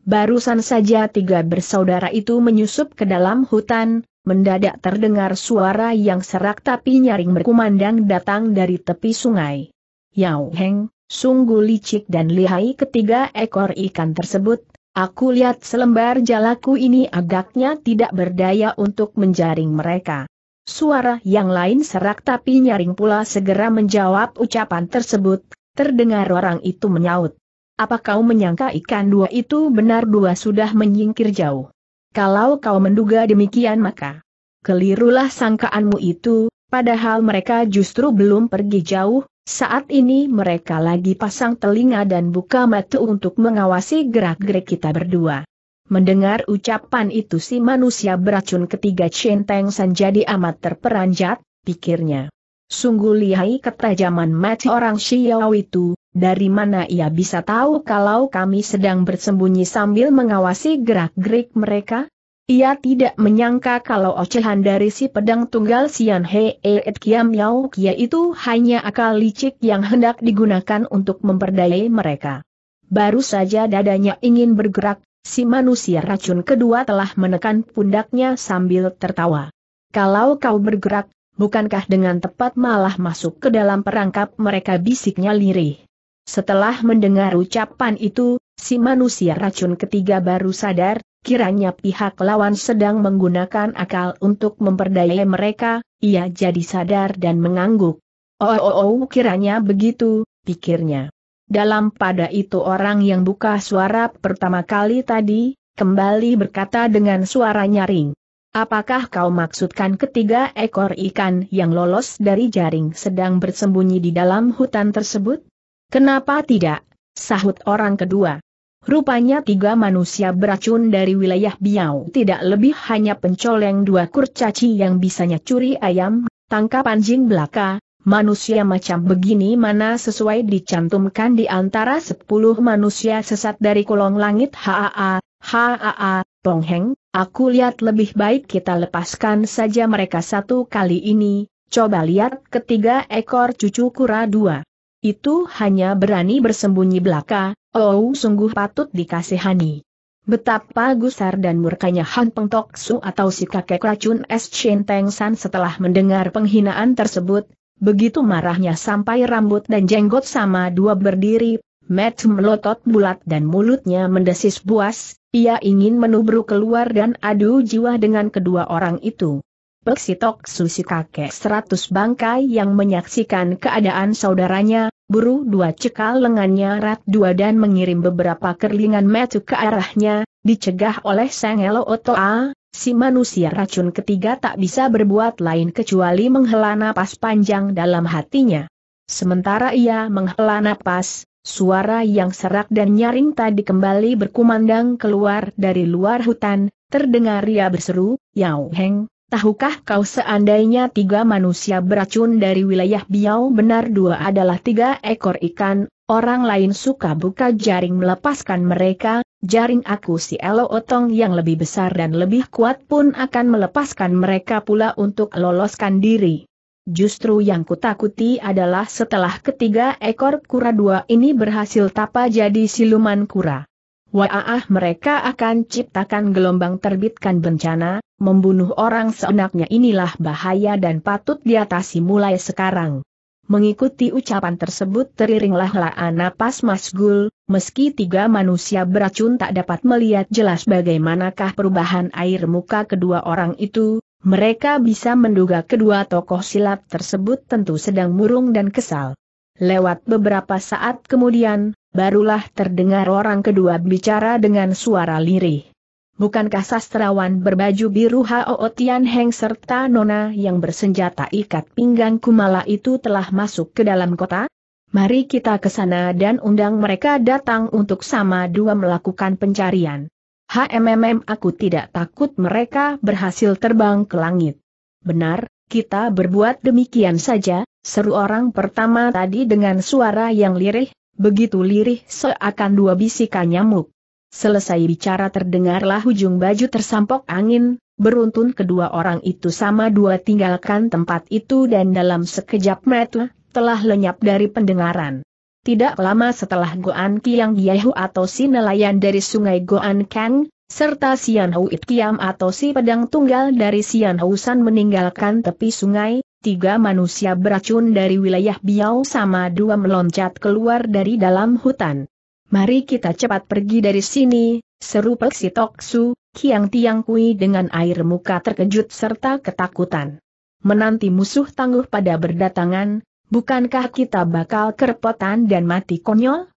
Barusan saja tiga bersaudara itu menyusup ke dalam hutan, mendadak terdengar suara yang serak tapi nyaring berkumandang datang dari tepi sungai. Yao Heng, sungguh licik dan lihai ketiga ekor ikan tersebut, aku lihat selembar jalaku ini agaknya tidak berdaya untuk menjaring mereka. Suara yang lain serak tapi nyaring pula segera menjawab ucapan tersebut, terdengar orang itu menyaut. Apa kau menyangka ikan dua itu benar dua sudah menyingkir jauh? Kalau kau menduga demikian maka kelirulah sangkaanmu itu, padahal mereka justru belum pergi jauh, saat ini mereka lagi pasang telinga dan buka mata untuk mengawasi gerak-gerik kita berdua. Mendengar ucapan itu si manusia beracun ketiga centeng San jadi amat terperanjat, pikirnya. Sungguh lihai ketajaman mati orang Xiao itu, dari mana ia bisa tahu kalau kami sedang bersembunyi sambil mengawasi gerak-gerik mereka? Ia tidak menyangka kalau ocehan dari si pedang tunggal Sian Hei Et Kiam Yao Kia itu hanya akal licik yang hendak digunakan untuk memperdayai mereka. Baru saja dadanya ingin bergerak, si manusia racun kedua telah menekan pundaknya sambil tertawa. Kalau kau bergerak, bukankah dengan tepat malah masuk ke dalam perangkap mereka bisiknya lirih. Setelah mendengar ucapan itu, si manusia racun ketiga baru sadar Kiranya pihak lawan sedang menggunakan akal untuk memperdaya mereka, ia jadi sadar dan mengangguk. Oh, oh, oh kiranya begitu, pikirnya. Dalam pada itu orang yang buka suara pertama kali tadi, kembali berkata dengan suara nyaring. Apakah kau maksudkan ketiga ekor ikan yang lolos dari jaring sedang bersembunyi di dalam hutan tersebut? Kenapa tidak? Sahut orang kedua. Rupanya tiga manusia beracun dari wilayah Biau tidak lebih hanya pencoleng dua kurcaci yang bisanya curi ayam, tangkap anjing belaka, manusia macam begini mana sesuai dicantumkan di antara sepuluh manusia sesat dari kolong langit HAA, HAA, Pongheng, aku lihat lebih baik kita lepaskan saja mereka satu kali ini, coba lihat ketiga ekor cucu kura dua. Itu hanya berani bersembunyi belaka, Oh sungguh patut dikasihani. Betapa gusar dan murkanya Han Peng Tok Su atau si kakek racun es Shen Teng San setelah mendengar penghinaan tersebut, begitu marahnya sampai rambut dan jenggot sama dua berdiri, Matt melotot bulat dan mulutnya mendesis buas, ia ingin menubruk keluar dan adu jiwa dengan kedua orang itu. Peksitok si kakek seratus bangkai yang menyaksikan keadaan saudaranya, buru dua cekal lengannya rat dua dan mengirim beberapa kerlingan metu ke arahnya, dicegah oleh Sang Elo Otoa, si manusia racun ketiga tak bisa berbuat lain kecuali menghela napas panjang dalam hatinya. Sementara ia menghela napas, suara yang serak dan nyaring tadi kembali berkumandang keluar dari luar hutan, terdengar ia berseru, Yao Heng, Tahukah kau seandainya tiga manusia beracun dari wilayah Biau benar dua adalah tiga ekor ikan, orang lain suka buka jaring melepaskan mereka, jaring aku si Elo Otong yang lebih besar dan lebih kuat pun akan melepaskan mereka pula untuk loloskan diri. Justru yang kutakuti adalah setelah ketiga ekor kura dua ini berhasil tapa jadi siluman kura. Waah mereka akan ciptakan gelombang terbitkan bencana, membunuh orang seenaknya inilah bahaya dan patut diatasi mulai sekarang. Mengikuti ucapan tersebut teriringlah laa napas Masgul. meski tiga manusia beracun tak dapat melihat jelas bagaimanakah perubahan air muka kedua orang itu, mereka bisa menduga kedua tokoh silat tersebut tentu sedang murung dan kesal. Lewat beberapa saat kemudian, barulah terdengar orang kedua bicara dengan suara lirih. Bukankah sastrawan berbaju biru Hao Tian Heng serta Nona yang bersenjata ikat pinggang Kumala itu telah masuk ke dalam kota? Mari kita ke sana dan undang mereka datang untuk sama dua melakukan pencarian. HMMM aku tidak takut mereka berhasil terbang ke langit. Benar, kita berbuat demikian saja, seru orang pertama tadi dengan suara yang lirih, begitu lirih seakan dua bisikan nyamuk. Selesai bicara terdengarlah ujung baju tersampok angin, beruntun kedua orang itu sama dua tinggalkan tempat itu dan dalam sekejap mata, telah lenyap dari pendengaran. Tidak lama setelah Goan Kiang Yehu atau si nelayan dari sungai Goan Kang, serta Sian It Kiam atau si pedang tunggal dari Sian San meninggalkan tepi sungai, tiga manusia beracun dari wilayah Biau sama dua meloncat keluar dari dalam hutan. Mari kita cepat pergi dari sini, seru Peksi Toksu, Kiang Tiang Kui dengan air muka terkejut serta ketakutan. Menanti musuh tangguh pada berdatangan, bukankah kita bakal kerepotan dan mati konyol?